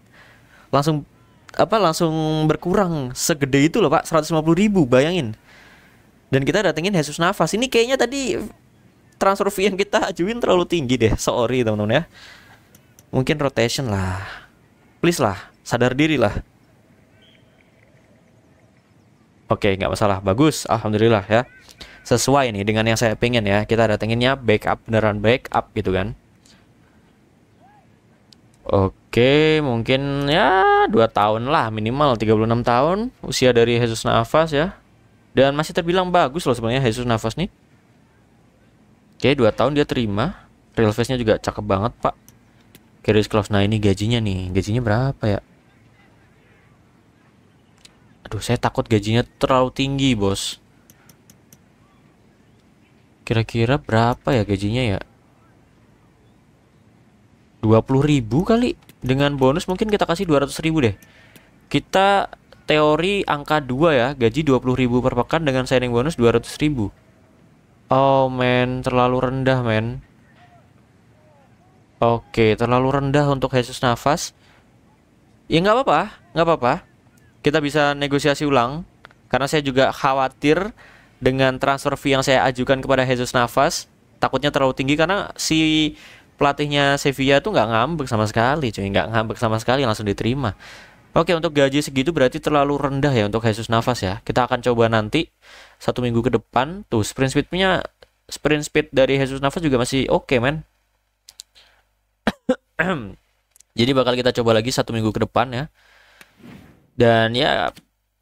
Speaker 1: Langsung apa langsung berkurang segede itu loh, Pak. 150 ribu, bayangin dan kita datengin Yesus Nafas. ini kayaknya tadi transfer fee yang kita ajuin terlalu tinggi deh. Sorry teman-teman ya. Mungkin rotation lah. Please lah, sadar diri lah. Oke, nggak masalah. Bagus, alhamdulillah ya. Sesuai nih dengan yang saya pengen ya. Kita datenginnya backup beneran backup gitu kan. Oke, mungkin ya dua tahun lah minimal 36 tahun usia dari Jesus Nafas ya. Dan masih terbilang bagus loh sebenarnya Jesus Nafas nih. Oke, 2 tahun dia terima. Real face-nya juga cakep banget, Pak. Carriage Clause. Nah, ini gajinya nih. Gajinya berapa ya? Aduh, saya takut gajinya terlalu tinggi, Bos. Kira-kira berapa ya gajinya ya? 20.000 kali. Dengan bonus mungkin kita kasih 200.000 deh. Kita teori angka 2 ya, gaji 20.000 per pekan dengan signing bonus 200.000. Oh men, terlalu rendah men. Oke, terlalu rendah untuk Jesus Nafas. Ya nggak apa-apa, nggak apa-apa. Kita bisa negosiasi ulang. Karena saya juga khawatir dengan transfer fee yang saya ajukan kepada Jesus Nafas. Takutnya terlalu tinggi karena si pelatihnya Sevilla tuh nggak ngambek sama sekali. Cuy, nggak ngambek sama sekali langsung diterima. Oke, untuk gaji segitu berarti terlalu rendah ya untuk Jesus Nafas ya. Kita akan coba nanti satu minggu ke depan tuh sprint speednya sprint speed dari Jesus Navas juga masih oke okay, men jadi bakal kita coba lagi satu minggu ke depan ya dan ya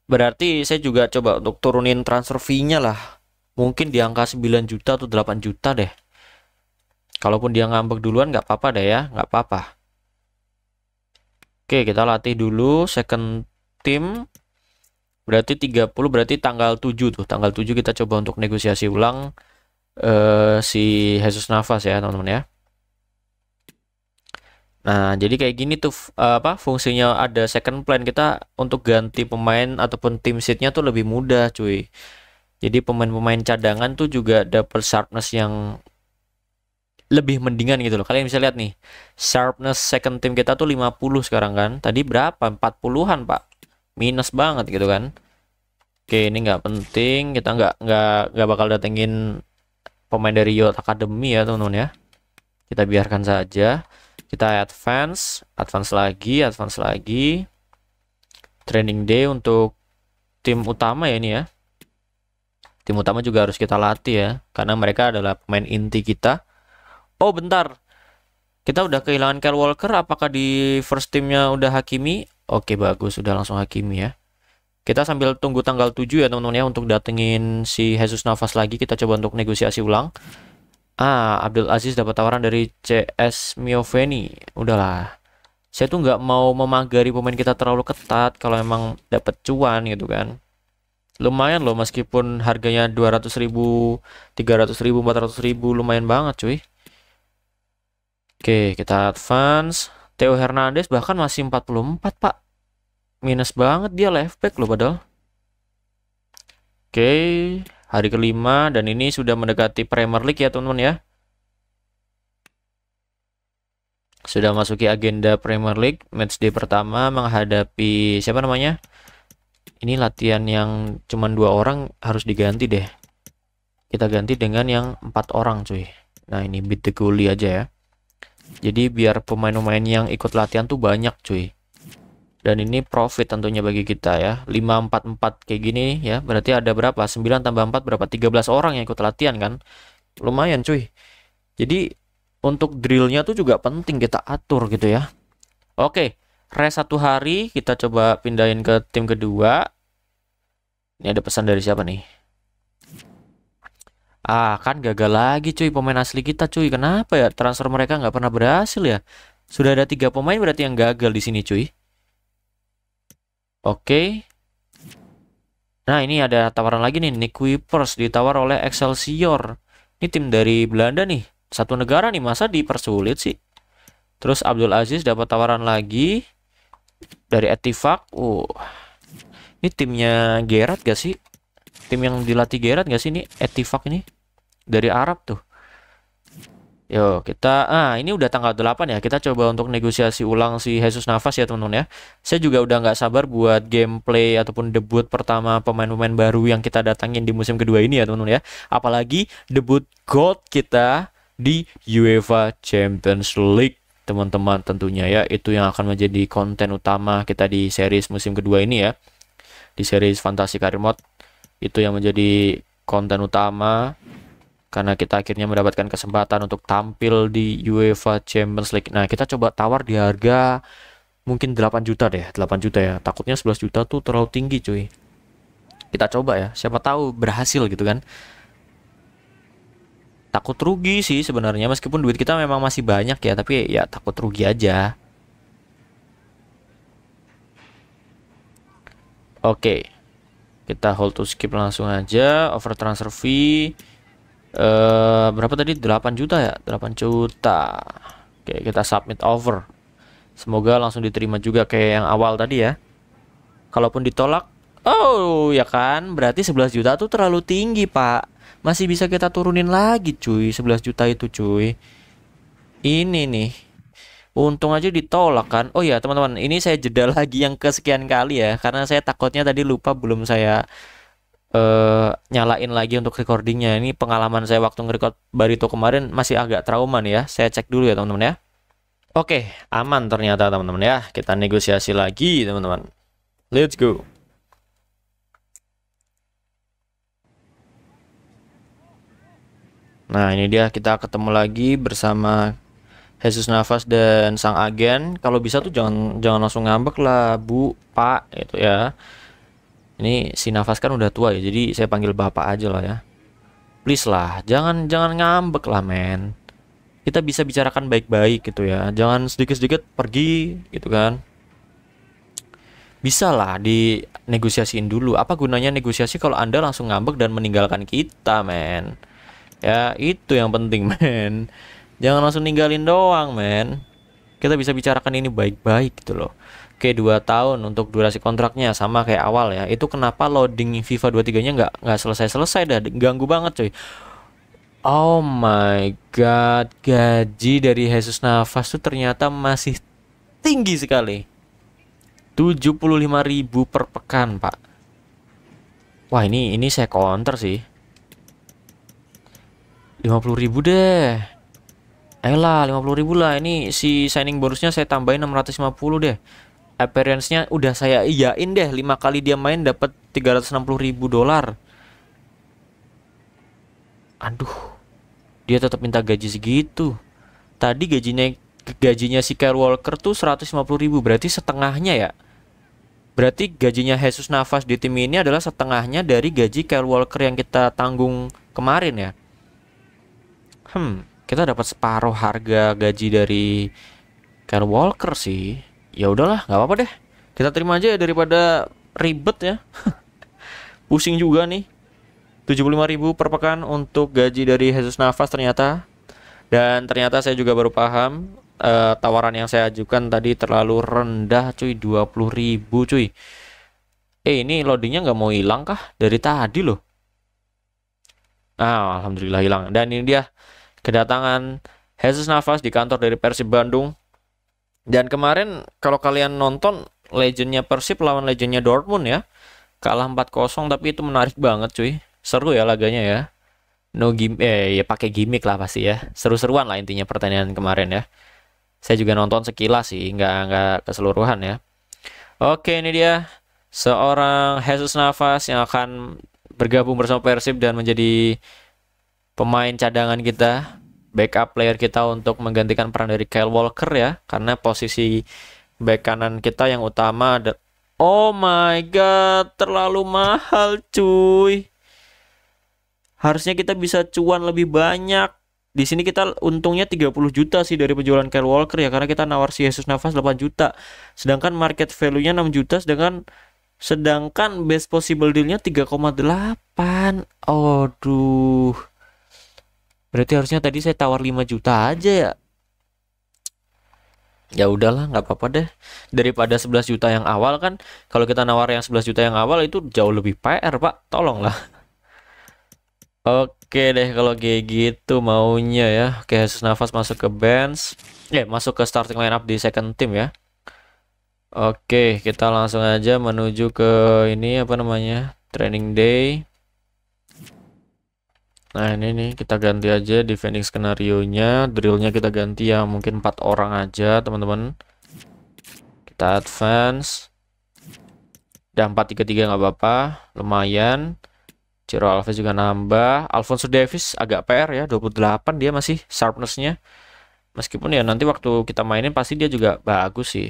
Speaker 1: berarti saya juga coba untuk turunin transfer fee-nya lah mungkin di angka 9 juta atau 8 juta deh kalaupun dia ngambek duluan nggak apa-apa deh ya nggak apa-apa oke kita latih dulu second team Berarti 30 berarti tanggal 7 tuh. Tanggal 7 kita coba untuk negosiasi ulang uh, si Jesus Navas ya, teman-teman ya. Nah, jadi kayak gini tuh uh, apa fungsinya ada second plan kita untuk ganti pemain ataupun tim seatnya tuh lebih mudah, cuy. Jadi pemain-pemain cadangan tuh juga dapat sharpness yang lebih mendingan gitu loh. Kalian bisa lihat nih, sharpness second team kita tuh 50 sekarang kan. Tadi berapa? 40-an, Pak minus banget gitu kan oke ini nggak penting kita nggak nggak nggak bakal datengin pemain dari Youth Academy ya teman-teman ya kita biarkan saja kita advance advance lagi advance lagi training day untuk tim utama ya ini ya tim utama juga harus kita latih ya karena mereka adalah pemain inti kita oh bentar kita udah kehilangan Kyle Walker apakah di first timnya udah Hakimi Oke bagus, sudah langsung Hakimi ya. Kita sambil tunggu tanggal 7 ya teman-teman ya untuk datengin si Jesus nafas lagi. Kita coba untuk negosiasi ulang. Ah, Abdul Aziz dapat tawaran dari CS Mioveni. Udahlah. Saya tuh nggak mau memagari pemain kita terlalu ketat kalau emang dapat cuan gitu kan. Lumayan loh meskipun harganya 200 ribu, 300 ribu, 400 ribu lumayan banget cuy. Oke, kita advance. Theo Hernandez bahkan masih 44 pak minus banget dia left back loh padahal oke hari kelima dan ini sudah mendekati Premier League ya teman-teman ya sudah masuki agenda Premier League match day pertama menghadapi siapa namanya ini latihan yang cuman dua orang harus diganti deh kita ganti dengan yang empat orang cuy nah ini beat the goalie aja ya jadi biar pemain-pemain yang ikut latihan tuh banyak cuy. Dan ini profit tentunya bagi kita ya. 544 kayak gini ya. Berarti ada berapa? 9 tambah 4 berapa? 13 orang yang ikut latihan kan. Lumayan cuy. Jadi untuk drillnya tuh juga penting kita atur gitu ya. Oke, rest satu hari kita coba pindahin ke tim kedua. Ini ada pesan dari siapa nih? Ah kan gagal lagi cuy pemain asli kita cuy. Kenapa ya transfer mereka nggak pernah berhasil ya? Sudah ada tiga pemain berarti yang gagal di sini cuy. Oke. Nah ini ada tawaran lagi nih. Nick Kuipers ditawar oleh Excelsior. Ini tim dari Belanda nih. Satu negara nih masa dipersulit sih. Terus Abdul Aziz dapat tawaran lagi dari Etifak. Uh. Ini timnya Gerard gak sih? tim yang dilatih Gerard gak sih ini Etifak ini dari Arab tuh Yo, kita ah ini udah tanggal 8 ya. Kita coba untuk negosiasi ulang si Jesus Nafas ya, teman-teman ya. Saya juga udah nggak sabar buat gameplay ataupun debut pertama pemain-pemain baru yang kita datangin di musim kedua ini ya, teman-teman ya. Apalagi debut gold kita di UEFA Champions League teman-teman tentunya ya itu yang akan menjadi konten utama kita di series musim kedua ini ya di series Fantasi Karimot itu yang menjadi konten utama karena kita akhirnya mendapatkan kesempatan untuk tampil di UEFA Champions League. Nah, kita coba tawar di harga mungkin 8 juta deh, 8 juta ya. Takutnya 11 juta tuh terlalu tinggi, cuy. Kita coba ya, siapa tahu berhasil gitu kan. Takut rugi sih sebenarnya meskipun duit kita memang masih banyak ya, tapi ya takut rugi aja. Oke. Okay kita hold to skip langsung aja over transfer fee uh, berapa tadi 8 juta ya 8 juta oke kita submit over semoga langsung diterima juga kayak yang awal tadi ya kalaupun ditolak oh ya kan berarti 11 juta tuh terlalu tinggi pak masih bisa kita turunin lagi cuy 11 juta itu cuy ini nih Untung aja ditolak kan. Oh ya teman-teman, ini saya jeda lagi yang kesekian kali ya, karena saya takutnya tadi lupa belum saya uh, nyalain lagi untuk recordingnya. Ini pengalaman saya waktu ngerecord Barito kemarin masih agak trauma nih ya. Saya cek dulu ya teman-teman ya. Oke, aman ternyata teman-teman ya. Kita negosiasi lagi teman-teman. Let's go. Nah ini dia kita ketemu lagi bersama Jesus Nafas dan sang agen kalau bisa tuh jangan jangan langsung ngambek lah Bu Pak itu ya ini si Nafas kan udah tua ya jadi saya panggil bapak aja lah ya please lah jangan jangan ngambek lah men kita bisa bicarakan baik-baik gitu ya jangan sedikit-sedikit pergi gitu kan bisa lah di negosiasiin dulu apa gunanya negosiasi kalau anda langsung ngambek dan meninggalkan kita men ya itu yang penting men jangan langsung ninggalin doang men kita bisa bicarakan ini baik-baik gitu loh Oke 2 tahun untuk durasi kontraknya sama kayak awal ya itu kenapa loading FIFA 23 nya nggak nggak selesai-selesai dah ganggu banget coy Oh my god gaji dari Jesus Navas tuh ternyata masih tinggi sekali 75 ribu per pekan pak Wah ini ini saya counter sih 50 ribu deh Ayolah 50 ribu lah ini si signing bonusnya saya tambahin 650 deh Appearance-nya udah saya iyain deh 5 kali dia main dapat 360 ribu dolar Aduh Dia tetap minta gaji segitu Tadi gajinya gajinya si Kyle Walker tuh 150 ribu Berarti setengahnya ya Berarti gajinya Jesus Navas di tim ini adalah setengahnya dari gaji Kyle Walker yang kita tanggung kemarin ya Hmm kita dapat separuh harga gaji dari Ken Walker sih ya udahlah nggak apa-apa deh kita terima aja ya daripada ribet ya pusing juga nih 75.000 per pekan untuk gaji dari Jesus Nafas ternyata dan ternyata saya juga baru paham uh, tawaran yang saya ajukan tadi terlalu rendah cuy 20.000 cuy eh ini loadingnya nggak mau hilang kah dari tadi loh Nah, alhamdulillah hilang. Dan ini dia kedatangan Jesus Navas di kantor dari Persib Bandung. Dan kemarin kalau kalian nonton legendnya Persib lawan legendnya Dortmund ya. Kalah 4-0 tapi itu menarik banget cuy. Seru ya laganya ya. No game eh ya pakai gimmick lah pasti ya. Seru-seruan lah intinya pertandingan kemarin ya. Saya juga nonton sekilas sih, nggak nggak keseluruhan ya. Oke, ini dia seorang Jesus Navas yang akan bergabung bersama Persib dan menjadi pemain cadangan kita backup player kita untuk menggantikan peran dari Kyle Walker ya karena posisi back kanan kita yang utama ada Oh my god, terlalu mahal cuy. Harusnya kita bisa cuan lebih banyak. Di sini kita untungnya 30 juta sih dari penjualan Kyle Walker ya karena kita nawar si Yesus Nafas 8 juta. Sedangkan market value-nya 6 juta sedangkan sedangkan best possible deal-nya 3,8. Aduh. Berarti harusnya tadi saya tawar 5 juta aja ya. Ya udahlah, nggak apa-apa deh. Daripada 11 juta yang awal kan, kalau kita nawar yang 11 juta yang awal itu jauh lebih PR, Pak. Tolonglah. Oke deh kalau kayak gitu maunya ya. Oke, Jesus Nafas masuk ke bench. Eh, masuk ke starting lineup di second team ya. Oke, kita langsung aja menuju ke ini apa namanya? Training day. Nah ini nih kita ganti aja defending skenario nya Drillnya kita ganti yang mungkin 4 orang aja teman-teman Kita advance Dan 433 nggak apa-apa Lumayan Ciro Alves juga nambah Alfonso Davis agak PR ya 28 dia masih sharpness-nya Meskipun ya nanti waktu kita mainin pasti dia juga bagus sih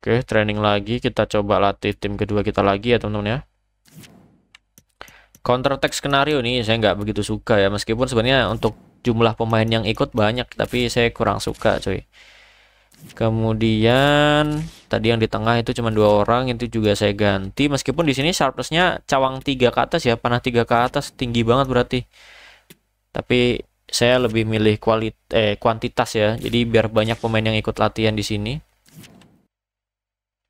Speaker 1: Oke training lagi kita coba latih tim kedua kita lagi ya teman-teman ya counter attack skenario nih saya nggak begitu suka ya meskipun sebenarnya untuk jumlah pemain yang ikut banyak tapi saya kurang suka cuy kemudian tadi yang di tengah itu cuma dua orang itu juga saya ganti meskipun di sini sharpnessnya cawang tiga ke atas ya panah tiga ke atas tinggi banget berarti tapi saya lebih milih kualit eh kuantitas ya jadi biar banyak pemain yang ikut latihan di sini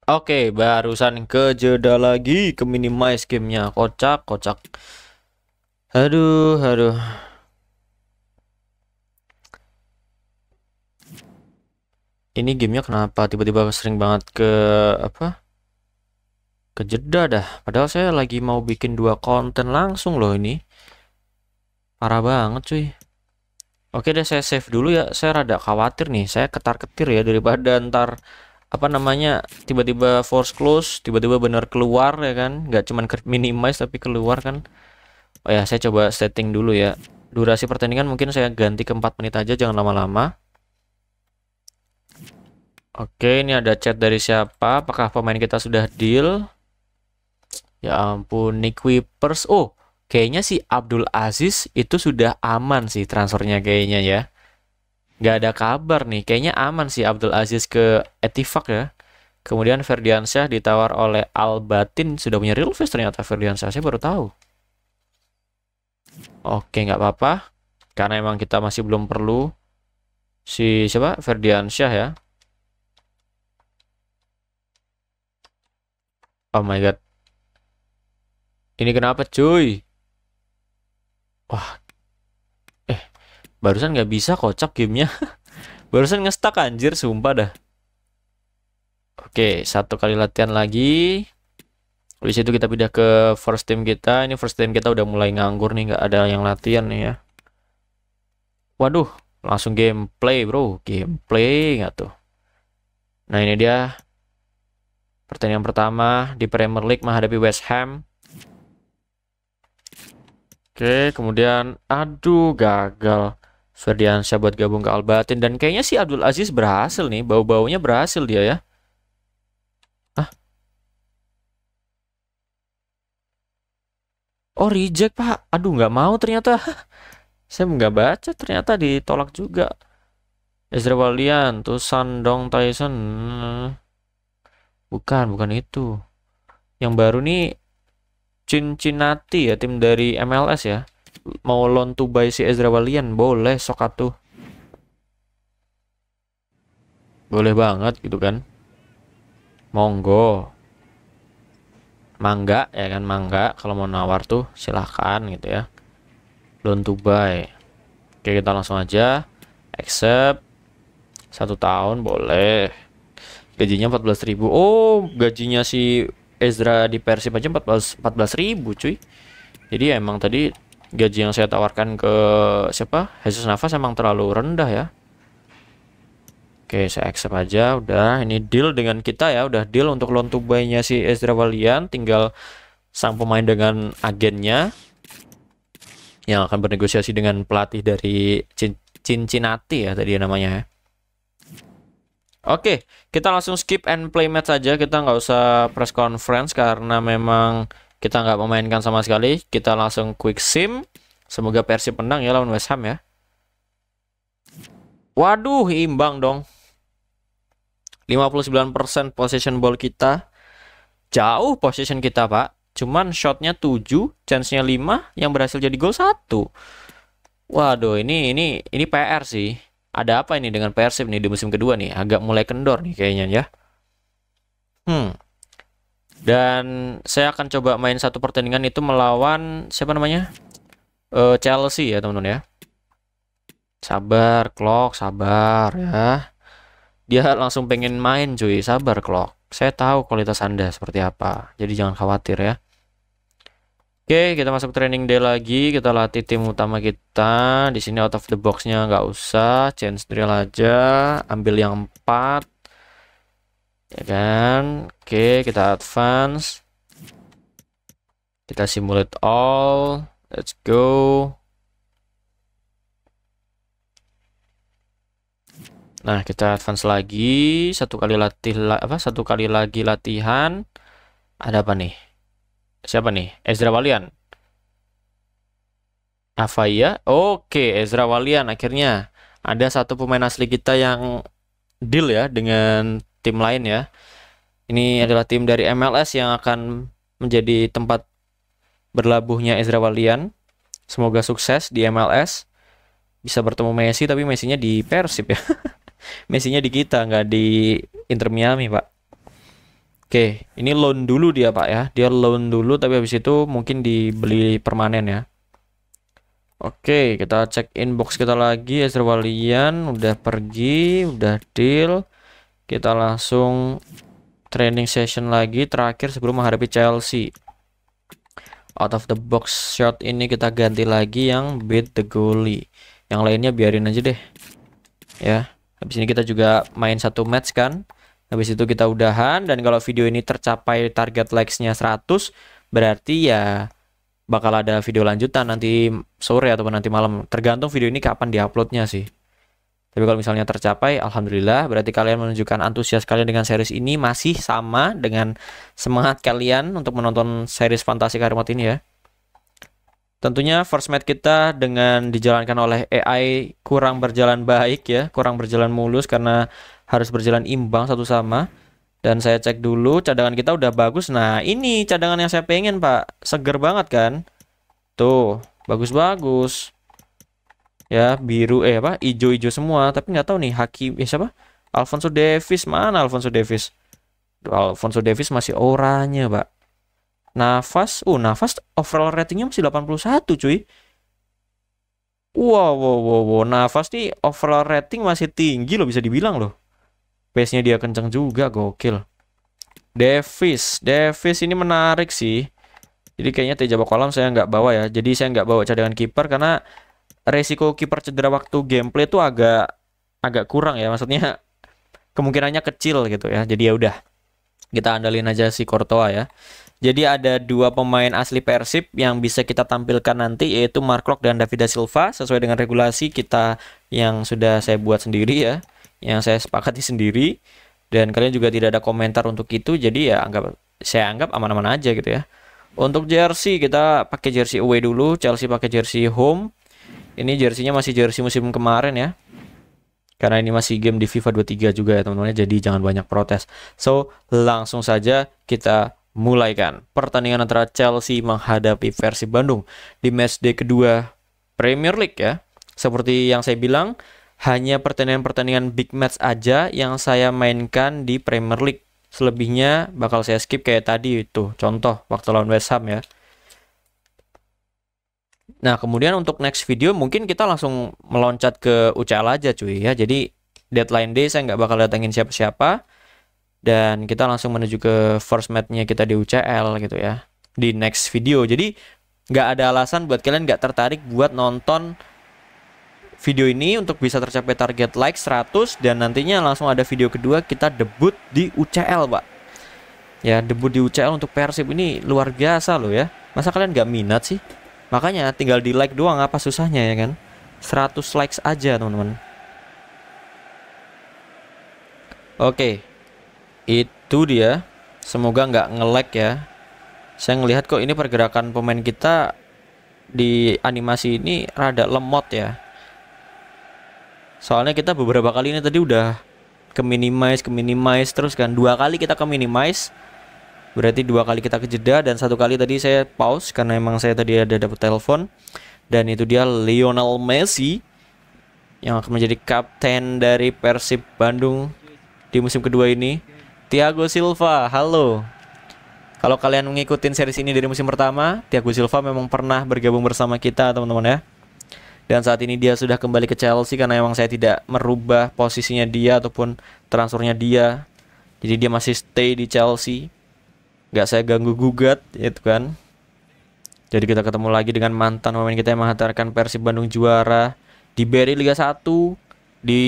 Speaker 1: Oke, barusan ke jeda lagi ke minimize gamenya. Kocak, kocak. Aduh, aduh. Ini gamenya kenapa tiba-tiba sering banget ke apa? Ke jeda dah. Padahal saya lagi mau bikin dua konten langsung loh ini. Parah banget cuy. Oke deh, saya save dulu ya. Saya rada khawatir nih. Saya ketar-ketir ya daripada ntar apa namanya tiba-tiba force close tiba-tiba benar keluar ya kan nggak cuman minimize tapi keluar kan oh ya saya coba setting dulu ya durasi pertandingan mungkin saya ganti ke 4 menit aja jangan lama-lama oke ini ada chat dari siapa apakah pemain kita sudah deal ya ampun Nick Whippers oh kayaknya si Abdul Aziz itu sudah aman sih transfernya kayaknya ya nggak ada kabar nih. Kayaknya aman sih Abdul Aziz ke Etifak ya. Kemudian Ferdiansyah ditawar oleh Al Batin sudah punya real face ternyata Ferdiansyah saya baru tahu. Oke nggak apa-apa karena emang kita masih belum perlu si siapa Ferdiansyah ya. Oh my god. Ini kenapa cuy? Wah Barusan nggak bisa kocak gamenya. Barusan ngestak anjir, sumpah dah. Oke, satu kali latihan lagi. Habis itu kita pindah ke first team kita. Ini first team kita udah mulai nganggur nih, nggak ada yang latihan nih ya. Waduh, langsung gameplay bro. Gameplay nggak tuh. Nah ini dia pertandingan pertama di Premier League menghadapi West Ham. Oke, kemudian aduh gagal. Ferdiansyah buat gabung ke Albatin dan kayaknya si Abdul Aziz berhasil nih, bau-baunya berhasil dia ya. Hah? Oh, reject, Pak. Aduh, nggak mau ternyata. Saya nggak baca, ternyata ditolak juga. Ezra Walian, tuh Sandong Tyson. Bukan, bukan itu. Yang baru nih Cincinati ya, tim dari MLS ya mau loan to buy si Ezra Walian boleh sok atuh boleh banget gitu kan monggo mangga ya kan mangga kalau mau nawar tuh silahkan gitu ya loan to buy oke kita langsung aja accept satu tahun boleh gajinya 14.000 oh gajinya si Ezra di Persib aja belas 14.000 cuy jadi emang tadi gaji yang saya tawarkan ke siapa Jesus Nafas emang terlalu rendah ya Oke saya accept aja udah ini deal dengan kita ya udah deal untuk loan to buy nya si Ezra Walian tinggal sang pemain dengan agennya yang akan bernegosiasi dengan pelatih dari Cincinnati ya tadi ya namanya ya Oke, kita langsung skip and play match aja. Kita nggak usah press conference karena memang kita nggak memainkan sama sekali kita langsung quick sim semoga Persib menang ya lawan West Ham ya waduh imbang dong 59% position ball kita jauh position kita pak cuman shotnya 7 chance nya 5 yang berhasil jadi gol 1 waduh ini ini ini PR sih ada apa ini dengan Persib nih di musim kedua nih agak mulai kendor nih kayaknya ya hmm dan saya akan coba main satu pertandingan itu melawan siapa namanya? Uh, Chelsea ya teman-teman ya. Sabar, Clock, sabar ya. Dia langsung pengen main cuy, sabar Clock. Saya tahu kualitas Anda seperti apa. Jadi jangan khawatir ya. Oke, kita masuk training day lagi. Kita latih tim utama kita. Di sini out of the boxnya nggak usah, change drill aja, ambil yang 4 ya kan oke kita advance kita simulate all let's go Nah, kita advance lagi, satu kali latih apa? Satu kali lagi latihan. Ada apa nih? Siapa nih? Ezra Walian. apa ya Oke, Ezra Walian akhirnya ada satu pemain asli kita yang deal ya dengan tim lain ya. Ini adalah tim dari MLS yang akan menjadi tempat berlabuhnya Ezra Walian. Semoga sukses di MLS. Bisa bertemu Messi tapi Messinya di Persib ya. Messinya di kita nggak di Inter Miami pak. Oke, ini loan dulu dia pak ya. Dia loan dulu tapi habis itu mungkin dibeli permanen ya. Oke, kita cek inbox kita lagi. Ezra Walian udah pergi, udah deal. Kita langsung training session lagi terakhir sebelum menghadapi Chelsea. Out of the box shot ini kita ganti lagi yang beat the goalie. Yang lainnya biarin aja deh. Ya. Habis ini kita juga main satu match kan. Habis itu kita udahan dan kalau video ini tercapai target likes-nya 100 berarti ya bakal ada video lanjutan nanti sore atau nanti malam tergantung video ini kapan diuploadnya sih tapi kalau misalnya tercapai, alhamdulillah berarti kalian menunjukkan antusias kalian dengan series ini masih sama dengan semangat kalian untuk menonton series fantasi Karimot ini ya. Tentunya first match kita dengan dijalankan oleh AI kurang berjalan baik ya, kurang berjalan mulus karena harus berjalan imbang satu sama. Dan saya cek dulu cadangan kita udah bagus. Nah, ini cadangan yang saya pengen, Pak. Seger banget kan? Tuh, bagus-bagus ya biru eh apa ijo-ijo semua tapi nggak tahu nih Hakim ya eh, siapa Alfonso Davis mana Alfonso Davis Alfonso Davis masih oranye pak Nafas uh Nafas overall ratingnya masih 81 cuy wow wow wow, wow. Nafas nih overall rating masih tinggi lo bisa dibilang loh pace-nya dia kencang juga gokil Davis Davis ini menarik sih jadi kayaknya Teja Kolam saya nggak bawa ya jadi saya nggak bawa cadangan kiper karena resiko kiper cedera waktu gameplay itu agak agak kurang ya maksudnya kemungkinannya kecil gitu ya jadi ya udah kita andalin aja si Courtois ya jadi ada dua pemain asli Persib yang bisa kita tampilkan nanti yaitu Mark Locke dan Davida Silva sesuai dengan regulasi kita yang sudah saya buat sendiri ya yang saya sepakati sendiri dan kalian juga tidak ada komentar untuk itu jadi ya anggap saya anggap aman-aman aja gitu ya untuk jersey kita pakai jersey away dulu Chelsea pakai jersey home ini jersinya masih jersey musim kemarin ya. Karena ini masih game di FIFA 23 juga ya teman-teman. Jadi jangan banyak protes. So, langsung saja kita mulaikan pertandingan antara Chelsea menghadapi versi Bandung di matchday kedua Premier League ya. Seperti yang saya bilang, hanya pertandingan-pertandingan big match aja yang saya mainkan di Premier League. Selebihnya bakal saya skip kayak tadi itu. Contoh waktu lawan West Ham ya. Nah, kemudian untuk next video mungkin kita langsung meloncat ke UCL aja cuy ya. Jadi deadline day saya nggak bakal datengin siapa-siapa dan kita langsung menuju ke first matchnya nya kita di UCL gitu ya di next video. Jadi nggak ada alasan buat kalian nggak tertarik buat nonton video ini untuk bisa tercapai target like 100 dan nantinya langsung ada video kedua kita debut di UCL, Pak. Ya, debut di UCL untuk Persib ini luar biasa loh ya. Masa kalian nggak minat sih? Makanya tinggal di like doang apa susahnya ya kan? 100 likes aja teman-teman. Oke, itu dia. Semoga nggak nge ya. Saya ngelihat kok ini pergerakan pemain kita di animasi ini rada lemot ya. Soalnya kita beberapa kali ini tadi udah ke minimize, ke minimize terus kan. Dua kali kita ke minimize, Berarti dua kali kita kejeda dan satu kali tadi saya pause karena emang saya tadi ada dapat telepon dan itu dia Lionel Messi yang akan menjadi kapten dari Persib Bandung di musim kedua ini. Thiago Silva, halo. Kalau kalian mengikuti series ini dari musim pertama, Thiago Silva memang pernah bergabung bersama kita, teman-teman ya. Dan saat ini dia sudah kembali ke Chelsea karena emang saya tidak merubah posisinya dia ataupun transfernya dia. Jadi dia masih stay di Chelsea nggak saya ganggu gugat itu kan jadi kita ketemu lagi dengan mantan pemain kita yang menghantarkan Persib Bandung juara di BRI Liga 1 di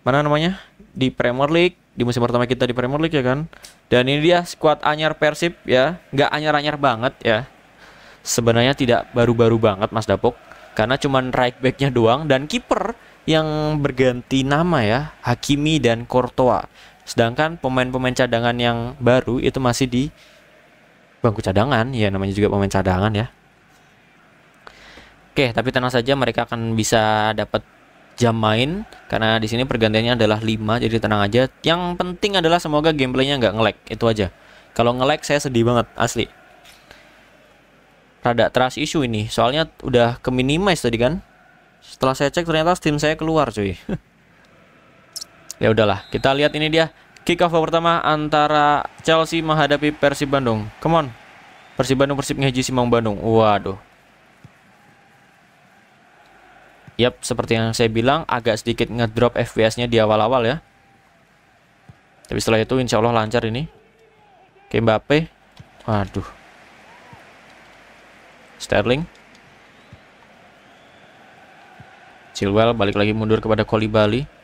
Speaker 1: mana namanya di Premier League di musim pertama kita di Premier League ya kan dan ini dia skuad anyar Persib ya nggak anyar-anyar banget ya sebenarnya tidak baru-baru banget Mas Dapok karena cuman right backnya doang dan kiper yang berganti nama ya Hakimi dan Kortoa Sedangkan pemain-pemain cadangan yang baru itu masih di bangku cadangan, ya namanya juga pemain cadangan ya. Oke, tapi tenang saja mereka akan bisa dapat jam main karena di sini pergantiannya adalah 5 jadi tenang aja. Yang penting adalah semoga gameplaynya nggak ngelag itu aja. Kalau ngelag saya sedih banget asli. Rada trust issue ini, soalnya udah ke minimize tadi kan. Setelah saya cek ternyata Steam saya keluar cuy. Ya udahlah, kita lihat ini dia kick off pertama antara Chelsea menghadapi Persib Bandung. Come on. Persib Bandung Persib Ngeji Simang Bandung. Waduh. Yap, seperti yang saya bilang agak sedikit ngedrop FPS-nya di awal-awal ya. Tapi setelah itu insya Allah lancar ini. Oke, Mbappe. Waduh. Sterling. Chilwell balik lagi mundur kepada Koli Bali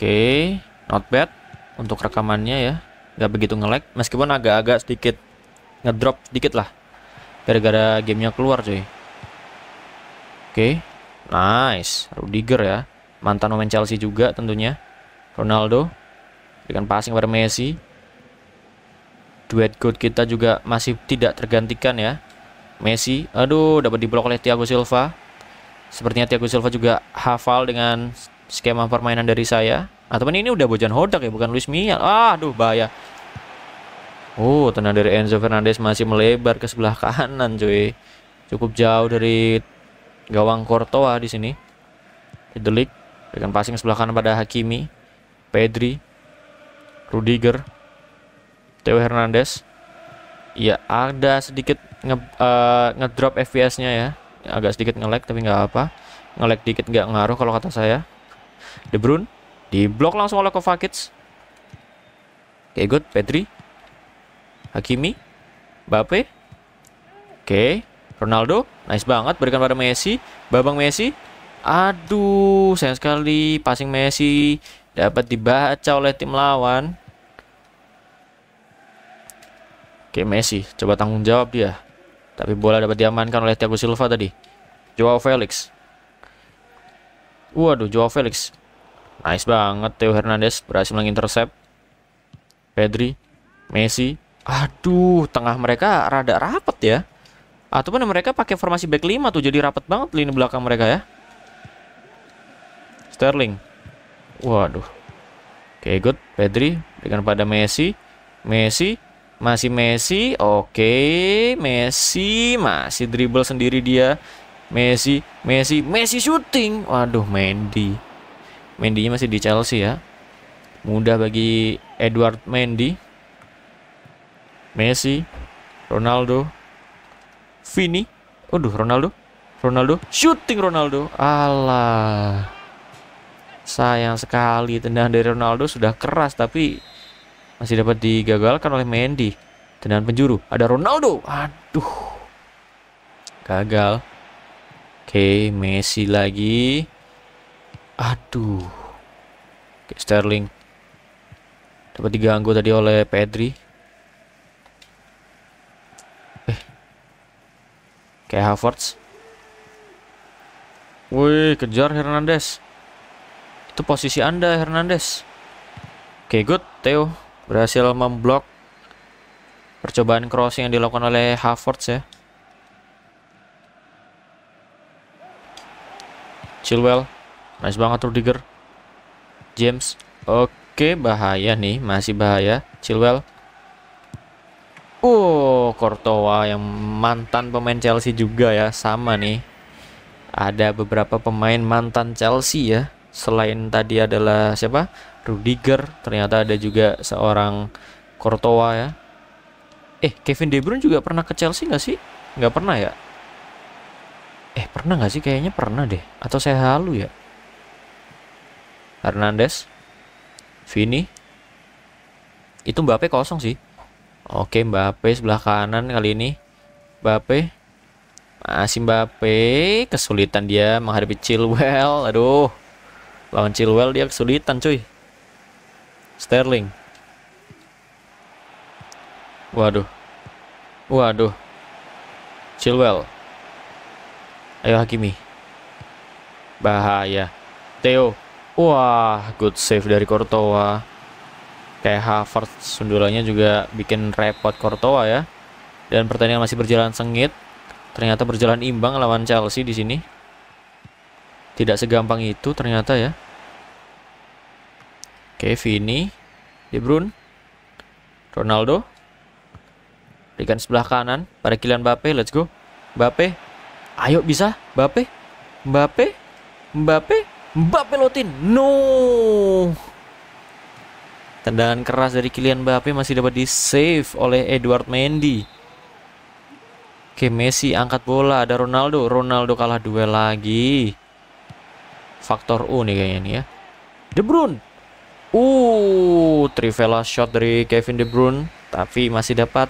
Speaker 1: okay, not bad untuk rekamannya ya nggak begitu ngelek. meskipun agak-agak sedikit ngedrop sedikit lah gara-gara gamenya keluar cuy oke okay, nice Rudiger ya mantan pemain Chelsea juga tentunya Ronaldo dengan passing pada Messi duet good kita juga masih tidak tergantikan ya Messi aduh dapat diblok oleh Thiago Silva sepertinya Thiago Silva juga hafal dengan skema permainan dari saya. Ah, ini udah Bojan Hodak ya, bukan Luis Mia. Ah, aduh bahaya. Oh, tenang dari Enzo Fernandez masih melebar ke sebelah kanan, cuy. Cukup jauh dari gawang Kortoa di sini. Delik dengan passing sebelah kanan pada Hakimi, Pedri, Rudiger, Theo Hernandez. Ya, ada sedikit nge, uh, ngedrop FPS-nya ya. Agak sedikit ngelag tapi nggak apa. ngelek dikit nggak ngaruh kalau kata saya. De Bruyne diblok langsung oleh Kovacic. Oke, okay, good. Pedri. Hakimi. Mbappe. Oke. Okay. Ronaldo. Nice banget. Berikan pada Messi. Babang Messi. Aduh, sayang sekali passing Messi dapat dibaca oleh tim lawan. Oke, Messi coba tanggung jawab dia. Tapi bola dapat diamankan oleh Thiago Silva tadi. Joao Felix. Waduh, Joao Felix Nice banget Theo Hernandez berhasil mengintercept. Pedri, Messi. Aduh, tengah mereka rada rapet ya. Ataupun mereka pakai formasi back 5 tuh jadi rapet banget lini belakang mereka ya. Sterling. Waduh. Oke, okay, good. Pedri dengan pada Messi. Messi masih Messi. Oke, okay. Messi masih dribble sendiri dia. Messi, Messi, Messi shooting. Waduh, Mendy. Mendy masih di Chelsea ya. Mudah bagi Edward Mendy. Messi, Ronaldo, Vini. Aduh, Ronaldo. Ronaldo, shooting Ronaldo. Allah. Sayang sekali tendangan dari Ronaldo sudah keras tapi masih dapat digagalkan oleh Mendy. Tendangan penjuru. Ada Ronaldo. Aduh. Gagal. Oke, Messi lagi. Aduh. Oke, Sterling. Dapat diganggu tadi oleh Pedri. Eh. Kayak Havertz. Wih, kejar Hernandez. Itu posisi Anda, Hernandez. Oke, good. Theo berhasil memblok percobaan crossing yang dilakukan oleh Havertz ya. Chilwell Nice banget Rudiger. James. Oke, bahaya nih, masih bahaya. Chilwell. Oh, Kortowa yang mantan pemain Chelsea juga ya, sama nih. Ada beberapa pemain mantan Chelsea ya. Selain tadi adalah siapa? Rudiger, ternyata ada juga seorang Kortowa ya. Eh, Kevin De Bruyne juga pernah ke Chelsea nggak sih? Nggak pernah ya? Eh, pernah nggak sih? Kayaknya pernah deh. Atau saya halu ya? Hernandez, Vini. Itu Mbappe kosong sih. Oke, Mbappe sebelah kanan kali ini. Mbappe. Masih Mbappe. Kesulitan dia menghadapi Chilwell. Aduh. Lawan Chilwell dia kesulitan cuy. Sterling. Waduh. Waduh. Chilwell. Ayo Hakimi. Bahaya. Theo. Wah, good save dari Courtois. Kayak Havertz sundulannya juga bikin repot Courtois ya. Dan pertandingan masih berjalan sengit. Ternyata berjalan imbang lawan Chelsea di sini. Tidak segampang itu ternyata ya. Oke, Vini, De Bruyne, Ronaldo. Berikan sebelah kanan pada Kylian Mbappe, let's go. Mbappe. Ayo bisa, Mbappe. Mbappe. Mbappe. Mbappe Lotin. No. Tendangan keras dari Kylian Mbappe masih dapat di-save oleh Edward Mendy. Oke, Messi angkat bola. Ada Ronaldo. Ronaldo kalah duel lagi. Faktor U nih kayaknya nih ya. De Bruyne. Uh, Trivela shot dari Kevin De Bruyne. Tapi masih dapat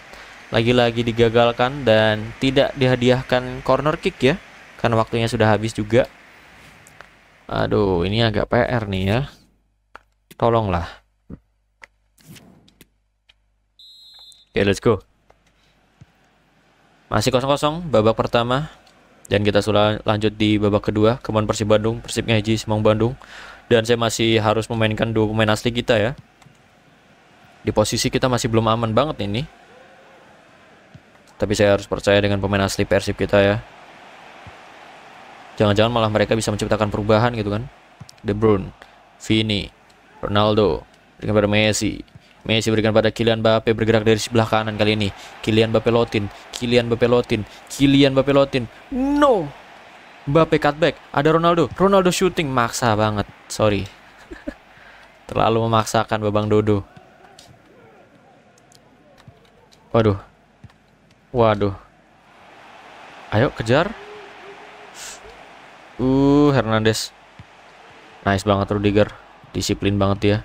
Speaker 1: lagi-lagi digagalkan dan tidak dihadiahkan corner kick ya. Karena waktunya sudah habis juga. Aduh, ini agak PR nih ya. Tolonglah. Oke, okay, let's go. Masih kosong-kosong babak pertama. Dan kita sudah lanjut di babak kedua. Kemen Persib Bandung, Persib Ngeji, Semang Bandung. Dan saya masih harus memainkan dua pemain asli kita ya. Di posisi kita masih belum aman banget ini. Tapi saya harus percaya dengan pemain asli Persib kita ya. Jangan-jangan malah mereka bisa menciptakan perubahan gitu kan. De Bruyne, Vini, Ronaldo, berikan pada Messi. Messi berikan pada Kylian Mbappe bergerak dari sebelah kanan kali ini. Kylian Mbappe lotin, Kylian Mbappe lotin, Kylian Mbappe lotin. No. Mbappe cutback, ada Ronaldo. Ronaldo shooting maksa banget. Sorry. Terlalu memaksakan Babang Dodo. Waduh. Waduh. Ayo kejar. Uh, Hernandez. Nice banget Rudiger. Disiplin banget ya.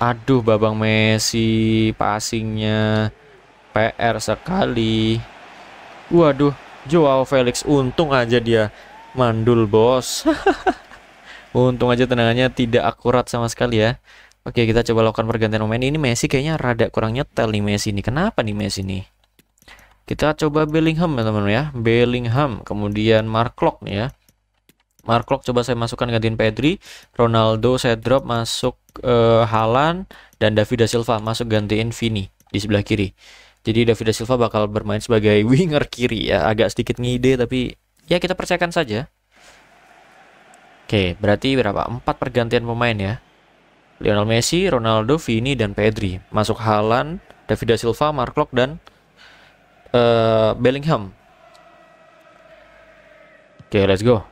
Speaker 1: Aduh, Babang Messi passingnya PR sekali. Waduh, Joao Felix untung aja dia mandul, Bos. untung aja tendangannya tidak akurat sama sekali ya. Oke, kita coba lakukan pergantian pemain. Ini Messi kayaknya rada kurang nyetel nih Messi ini. Kenapa nih Messi ini? Kita coba Bellingham ya teman-teman ya. Bellingham, kemudian Mark Klok nih ya. Mark coba saya masukkan gantiin Pedri, Ronaldo saya drop masuk uh, eh, Halan dan David da Silva masuk gantiin Vini di sebelah kiri. Jadi David da Silva bakal bermain sebagai winger kiri ya, agak sedikit ngide tapi ya kita percayakan saja. Oke, berarti berapa? Empat pergantian pemain ya. Lionel Messi, Ronaldo, Vini dan Pedri. Masuk Halan, David da Silva, Mark dan uh, Bellingham. Oke, let's go.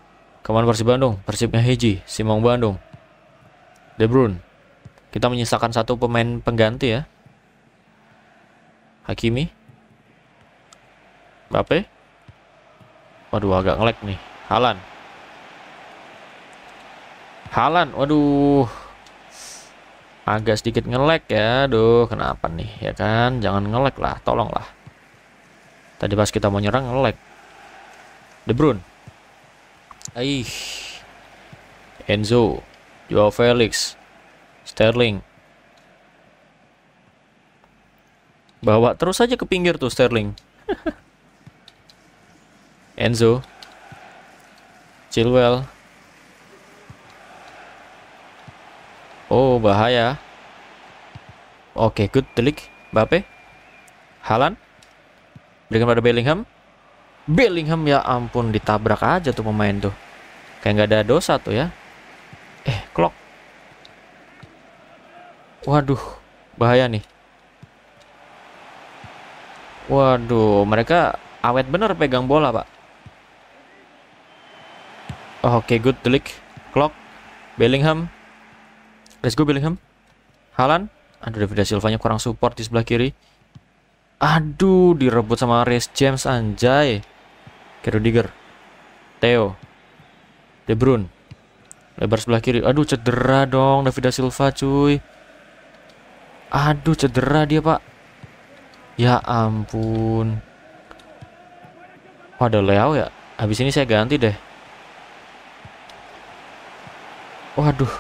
Speaker 1: Kawan Persib Bandung, Persibnya Heji, Simong Bandung, De Bruyne. Kita menyisakan satu pemain pengganti ya. Hakimi. Mbappe. Waduh agak ngelek nih. Halan. Halan, waduh. Agak sedikit ngelek ya. Aduh, kenapa nih? Ya kan, jangan ngelek lah, tolonglah. Tadi pas kita mau nyerang ngelek. De Bruyne. Aih. Enzo, Joao Felix, Sterling. Bawa terus saja ke pinggir tuh Sterling. Enzo. Chilwell. Oh, bahaya. Oke, okay, good. Delik. Bape. Halan. Berikan pada Bellingham. Bellingham ya ampun ditabrak aja tuh pemain tuh. Kayak nggak ada dosa tuh ya. Eh, Clock. Waduh, bahaya nih. Waduh, mereka awet bener pegang bola, Pak. Oke, okay, good delik. Clock. Bellingham. Let's go Bellingham. Halan. Aduh, David nya kurang support di sebelah kiri. Aduh, direbut sama Rhys James anjay. Digger, Theo. De Bruyne. Lebar sebelah kiri. Aduh, cedera dong David da Silva, cuy. Aduh, cedera dia, Pak. Ya ampun. Waduh, Leo ya. Habis ini saya ganti deh. Waduh.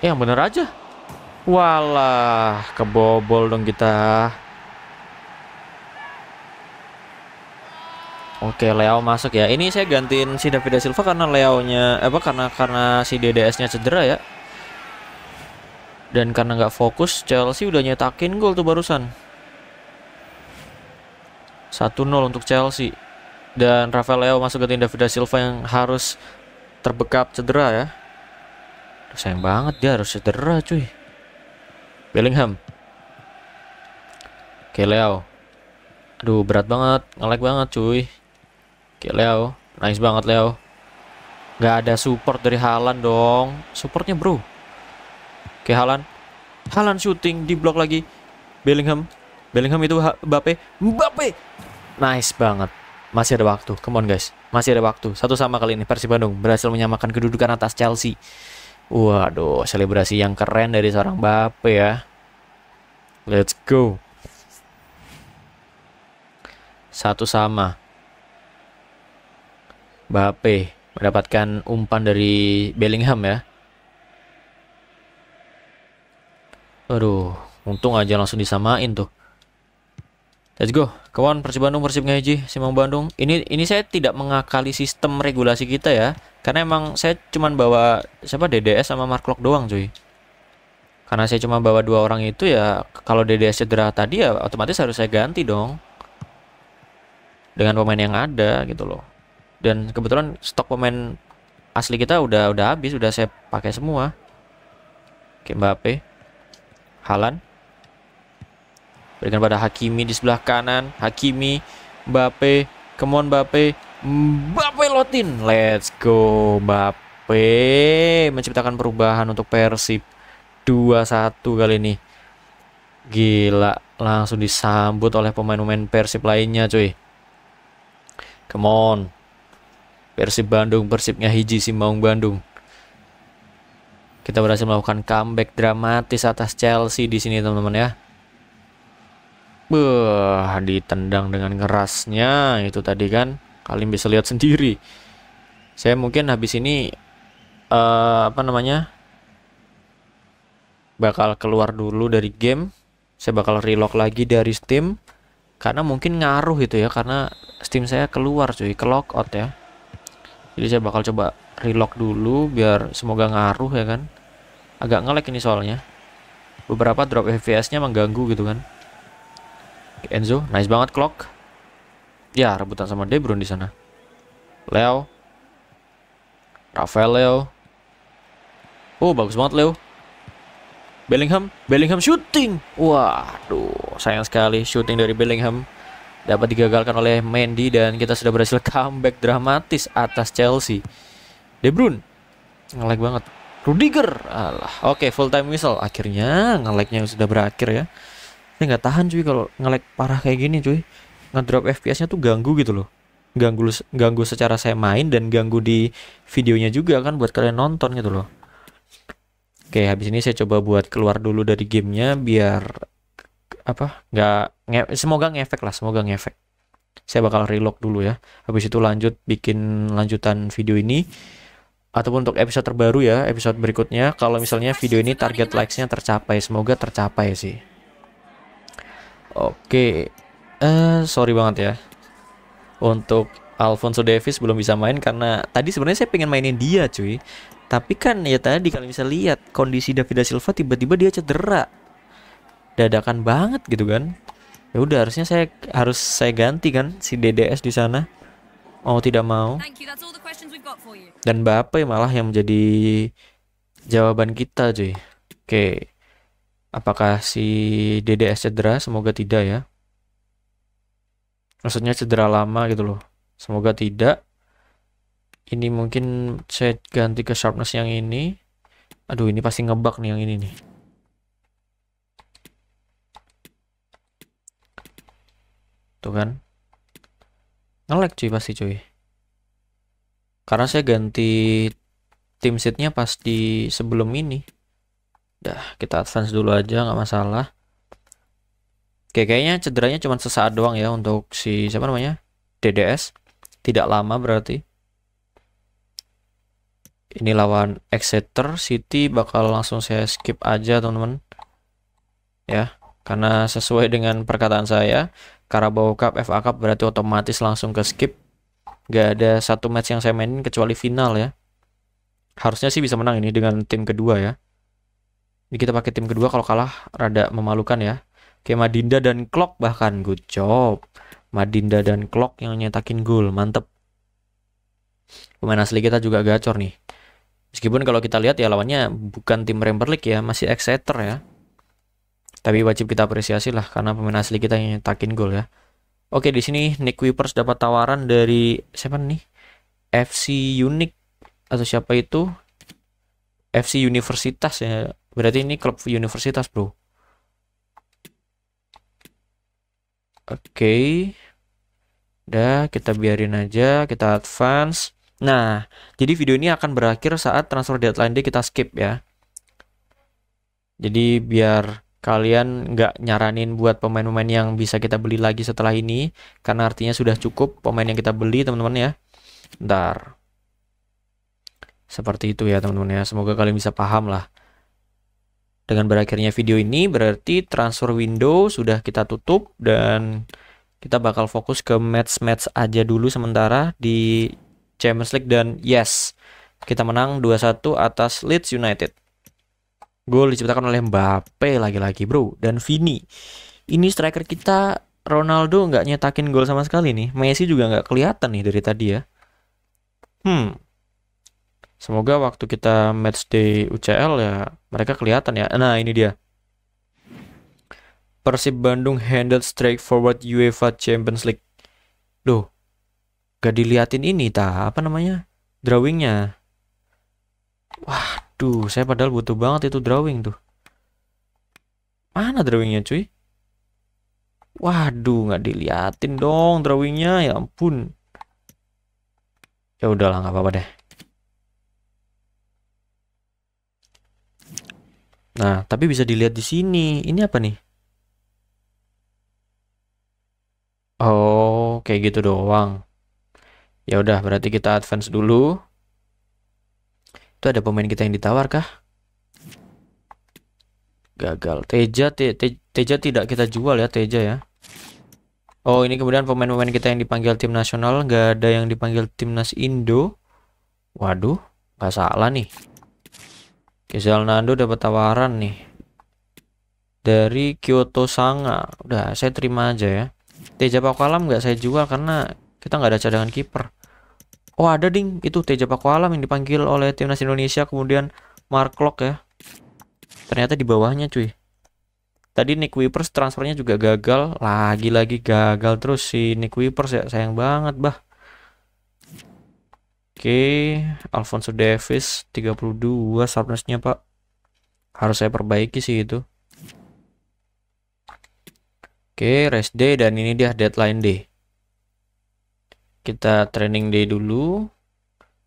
Speaker 1: Eh Yang bener aja. Walah, kebobol dong kita. Oke, Leo masuk ya. Ini saya gantiin si David Silva karena Leo-nya apa karena karena si DDS-nya cedera ya. Dan karena nggak fokus, Chelsea udah nyetakin gol tuh barusan. 1-0 untuk Chelsea. Dan Rafael Leo masuk gantiin David Silva yang harus terbekap cedera ya. Duh, sayang banget dia harus cedera, cuy. Bellingham. Oke, Leo. Aduh, berat banget. Ngelag banget, cuy. Oke Leo, nice banget Leo. Gak ada support dari Halan dong. Supportnya bro. Oke Halan. Halan shooting di blok lagi. Bellingham. Bellingham itu Mbappe. Mbappe. Nice banget. Masih ada waktu. Come on guys. Masih ada waktu. Satu sama kali ini Persib Bandung berhasil menyamakan kedudukan atas Chelsea. Waduh, selebrasi yang keren dari seorang Bape ya. Let's go. Satu sama. Mbappe mendapatkan umpan dari Bellingham ya. Aduh, untung aja langsung disamain tuh. Let's go. Kawan Persib Bandung, Persib Ngaji, Simang Bandung. Ini ini saya tidak mengakali sistem regulasi kita ya. Karena emang saya cuman bawa siapa DDS sama Marklock doang, cuy. Karena saya cuma bawa dua orang itu ya kalau DDS cedera tadi ya otomatis harus saya ganti dong. Dengan pemain yang ada gitu loh dan kebetulan stok pemain asli kita udah udah habis udah saya pakai semua oke Mbappe Halan berikan pada Hakimi di sebelah kanan Hakimi Mbappe come on Mbappe Mbappe Lotin let's go Mbappe menciptakan perubahan untuk Persib 2-1 kali ini gila langsung disambut oleh pemain-pemain Persib lainnya cuy come on Persib Bandung, Persibnya hiji Simbaung Bandung. Kita berhasil melakukan comeback dramatis atas Chelsea di sini teman-teman ya. Beuh, ditendang dengan kerasnya itu tadi kan. Kalian bisa lihat sendiri. Saya mungkin habis ini uh, apa namanya? bakal keluar dulu dari game. Saya bakal relog lagi dari Steam karena mungkin ngaruh itu ya karena Steam saya keluar cuy, ke lockout ya jadi saya bakal coba relock dulu biar semoga ngaruh ya kan agak ngelek ini soalnya beberapa drop FPS nya mengganggu gitu kan Enzo nice banget clock ya rebutan sama De Bruyne di sana Leo Rafael Leo oh bagus banget Leo Bellingham Bellingham shooting waduh sayang sekali shooting dari Bellingham dapat digagalkan oleh Mendy dan kita sudah berhasil comeback dramatis atas Chelsea. De Bruyne ngelag banget. Rudiger, alah. Oke, okay, full time whistle. Akhirnya ngelagnya sudah berakhir ya. Ini nggak tahan cuy kalau ngelag parah kayak gini cuy. Ngedrop FPS-nya tuh ganggu gitu loh. Ganggu ganggu secara saya main dan ganggu di videonya juga kan buat kalian nonton gitu loh. Oke, okay, habis ini saya coba buat keluar dulu dari gamenya biar apa nggak nge semoga ngefek lah semoga ngefek saya bakal reload dulu ya habis itu lanjut bikin lanjutan video ini ataupun untuk episode terbaru ya episode berikutnya kalau misalnya video ini target likesnya tercapai semoga tercapai sih oke eh uh, sorry banget ya untuk Alfonso Davis belum bisa main karena tadi sebenarnya saya pengen mainin dia cuy tapi kan ya tadi kalian bisa lihat kondisi David Silva tiba-tiba dia cedera dadakan banget gitu kan ya udah harusnya saya harus saya ganti kan si DDS di sana mau oh, tidak mau dan Bape malah yang menjadi jawaban kita cuy oke apakah si DDS cedera semoga tidak ya maksudnya cedera lama gitu loh semoga tidak ini mungkin saya ganti ke sharpness yang ini aduh ini pasti ngebak nih yang ini nih tuh kan ngelag cuy pasti cuy karena saya ganti tim seatnya pas di sebelum ini dah kita advance dulu aja nggak masalah Oke, kayaknya cederanya cuma sesaat doang ya untuk si siapa namanya DDS tidak lama berarti ini lawan Exeter City bakal langsung saya skip aja teman-teman ya karena sesuai dengan perkataan saya, Carabao Cup, FA Cup berarti otomatis langsung ke skip. Gak ada satu match yang saya mainin kecuali final ya. Harusnya sih bisa menang ini dengan tim kedua ya. Ini kita pakai tim kedua kalau kalah rada memalukan ya. Kayak Madinda dan Clock bahkan good job. Madinda dan Clock yang nyetakin gol, mantep. Pemain asli kita juga gacor nih. Meskipun kalau kita lihat ya lawannya bukan tim Premier League ya, masih Exeter ya. Tapi wajib kita apresiasi lah karena pemain asli kita yang takin gol ya. Oke, di sini Nick Weepers dapat tawaran dari siapa nih? FC Unik atau siapa itu? FC Universitas ya. Berarti ini klub universitas, Bro. Oke. Udah, kita biarin aja, kita advance. Nah, jadi video ini akan berakhir saat transfer deadline day kita skip ya. Jadi biar kalian nggak nyaranin buat pemain-pemain yang bisa kita beli lagi setelah ini karena artinya sudah cukup pemain yang kita beli teman-teman ya ntar seperti itu ya teman-teman ya semoga kalian bisa paham lah dengan berakhirnya video ini berarti transfer window sudah kita tutup dan kita bakal fokus ke match-match aja dulu sementara di Champions League dan yes kita menang 2-1 atas Leeds United Gol diciptakan oleh Mbappe lagi-lagi bro dan Vini. Ini striker kita Ronaldo nggak nyetakin gol sama sekali nih. Messi juga nggak kelihatan nih dari tadi ya. Hmm. Semoga waktu kita match day UCL ya mereka kelihatan ya. Nah ini dia. Persib Bandung handled forward UEFA Champions League. Loh, gak diliatin ini ta apa namanya drawingnya. Wah, Duh, saya padahal butuh banget itu drawing tuh. Mana drawingnya cuy? Waduh, nggak diliatin dong drawingnya. Ya ampun. Ya udahlah, nggak apa-apa deh. Nah, tapi bisa dilihat di sini. Ini apa nih? Oh, kayak gitu doang. Ya udah, berarti kita advance dulu. Itu ada pemain kita yang ditawar kah? Gagal. Teja, te, te, Teja tidak kita jual ya, Teja ya. Oh, ini kemudian pemain-pemain kita yang dipanggil tim nasional. Nggak ada yang dipanggil timnas Indo. Waduh, nggak salah nih. Kesel Nando dapat tawaran nih. Dari Kyoto Sanga. Udah, saya terima aja ya. Teja Pakalam nggak saya jual karena kita nggak ada cadangan kiper. Oh ada ding, itu Teja Pakualam yang dipanggil oleh timnas Indonesia kemudian Mark Lock ya. Ternyata di bawahnya cuy. Tadi Nick Weepers transfernya juga gagal, lagi-lagi gagal terus si Nick Weepers ya, sayang banget bah. Oke, Alfonso Davis 32 sharpnessnya pak. Harus saya perbaiki sih itu. Oke, rest day dan ini dia deadline day kita training day dulu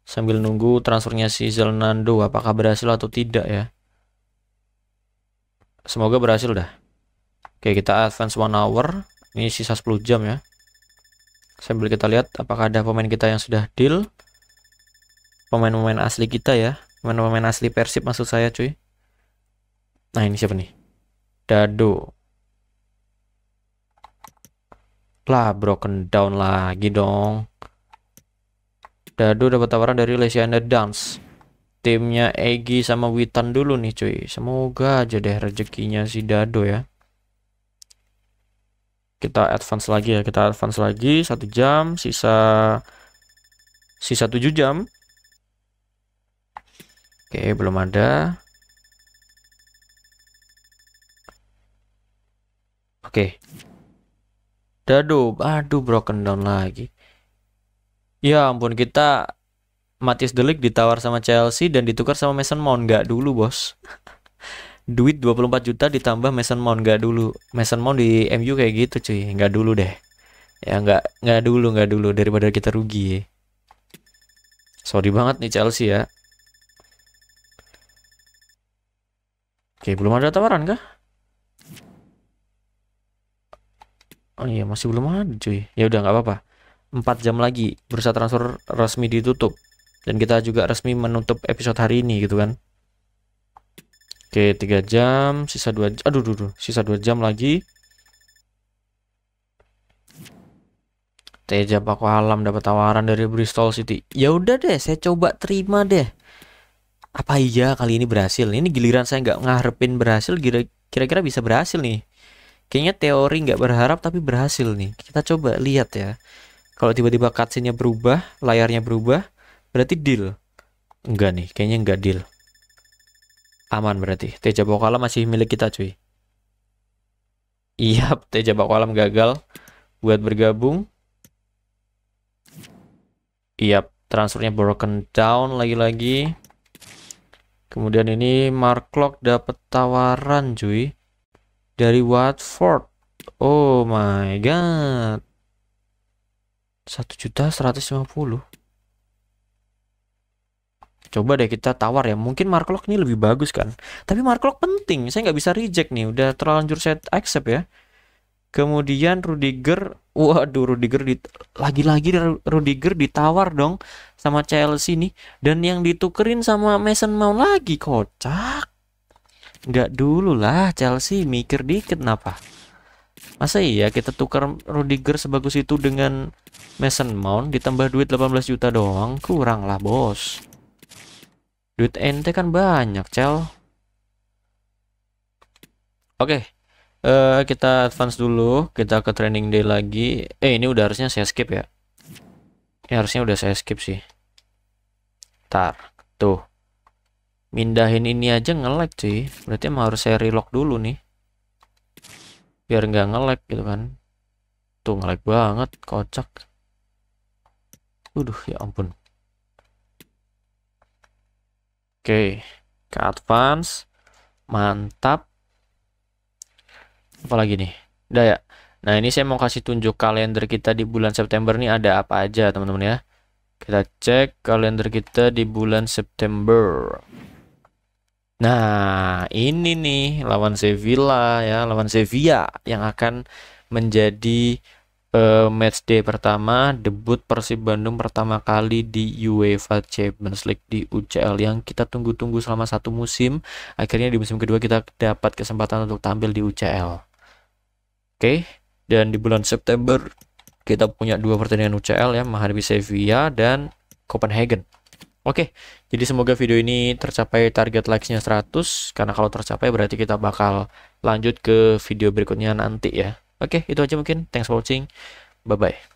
Speaker 1: sambil nunggu transfernya si Zelnando apakah berhasil atau tidak ya semoga berhasil dah oke kita advance one hour ini sisa 10 jam ya sambil kita lihat apakah ada pemain kita yang sudah deal pemain-pemain asli kita ya pemain-pemain asli Persib maksud saya cuy nah ini siapa nih Dado Lah, broken down lagi dong. Dadu dapat tawaran dari Lesia and Dance. Timnya Egi sama Witan dulu nih cuy. Semoga aja deh rezekinya si dadu ya. Kita advance lagi ya. Kita advance lagi. Satu jam. Sisa... Sisa 7 jam. Oke, belum ada. Oke. Aduh, aduh broken down lagi. Ya ampun kita Matius Delik ditawar sama Chelsea dan ditukar sama Mason Mount nggak dulu bos duit 24 juta ditambah Mason Mount nggak dulu Mason Mount di MU kayak gitu cuy nggak dulu deh ya nggak nggak dulu nggak dulu daripada kita rugi ya. sorry banget nih Chelsea ya oke belum ada tawaran kah Oh iya masih belum ada cuy. Ya udah nggak apa-apa. 4 jam lagi bursa transfer resmi ditutup dan kita juga resmi menutup episode hari ini gitu kan. Oke, 3 jam, sisa 2 jam. Aduh, aduh, aduh, sisa 2 jam lagi. Teja Alam dapat tawaran dari Bristol City. Ya udah deh, saya coba terima deh. Apa iya kali ini berhasil? Ini giliran saya nggak ngarepin berhasil, kira-kira bisa berhasil nih kayaknya teori nggak berharap tapi berhasil nih kita coba lihat ya kalau tiba-tiba cutscene-nya berubah layarnya berubah berarti deal enggak nih kayaknya enggak deal aman berarti Teja Bokala masih milik kita cuy iya Teja Bokala gagal buat bergabung iya transfernya broken down lagi-lagi kemudian ini Marklock dapat tawaran cuy dari Watford. Oh my god. 1 juta 150. Coba deh kita tawar ya. Mungkin Marklock ini lebih bagus kan. Tapi Marklock penting. Saya nggak bisa reject nih. Udah terlanjur saya accept ya. Kemudian Rudiger, waduh Rudiger lagi lagi-lagi Rudiger ditawar dong sama Chelsea nih dan yang ditukerin sama Mason Mount lagi kocak. Enggak dulu lah Chelsea mikir dikit kenapa Masa iya kita tukar Rudiger sebagus itu dengan Mason Mount ditambah duit 18 juta doang kurang lah bos Duit ente kan banyak cel. Oke okay. uh, eh, kita advance dulu kita ke training day lagi Eh ini udah harusnya saya skip ya Ini harusnya udah saya skip sih Tar tuh mindahin ini aja ngelek sih cuy berarti emang harus saya relock dulu nih biar nggak ngelek gitu kan tuh ngelek banget kocak Waduh ya ampun oke okay. ke advance mantap apalagi nih udah ya nah ini saya mau kasih tunjuk kalender kita di bulan September nih ada apa aja teman-teman ya kita cek kalender kita di bulan September Nah, ini nih lawan Sevilla ya, lawan Sevilla yang akan menjadi uh, match day pertama debut Persib Bandung pertama kali di UEFA Champions League di UCL yang kita tunggu-tunggu selama satu musim. Akhirnya di musim kedua kita dapat kesempatan untuk tampil di UCL. Oke, okay? dan di bulan September kita punya dua pertandingan UCL ya menghadapi Sevilla dan Copenhagen. Oke, jadi semoga video ini tercapai target likes-nya 100, karena kalau tercapai berarti kita bakal lanjut ke video berikutnya nanti ya. Oke, itu aja mungkin. Thanks for watching. Bye-bye.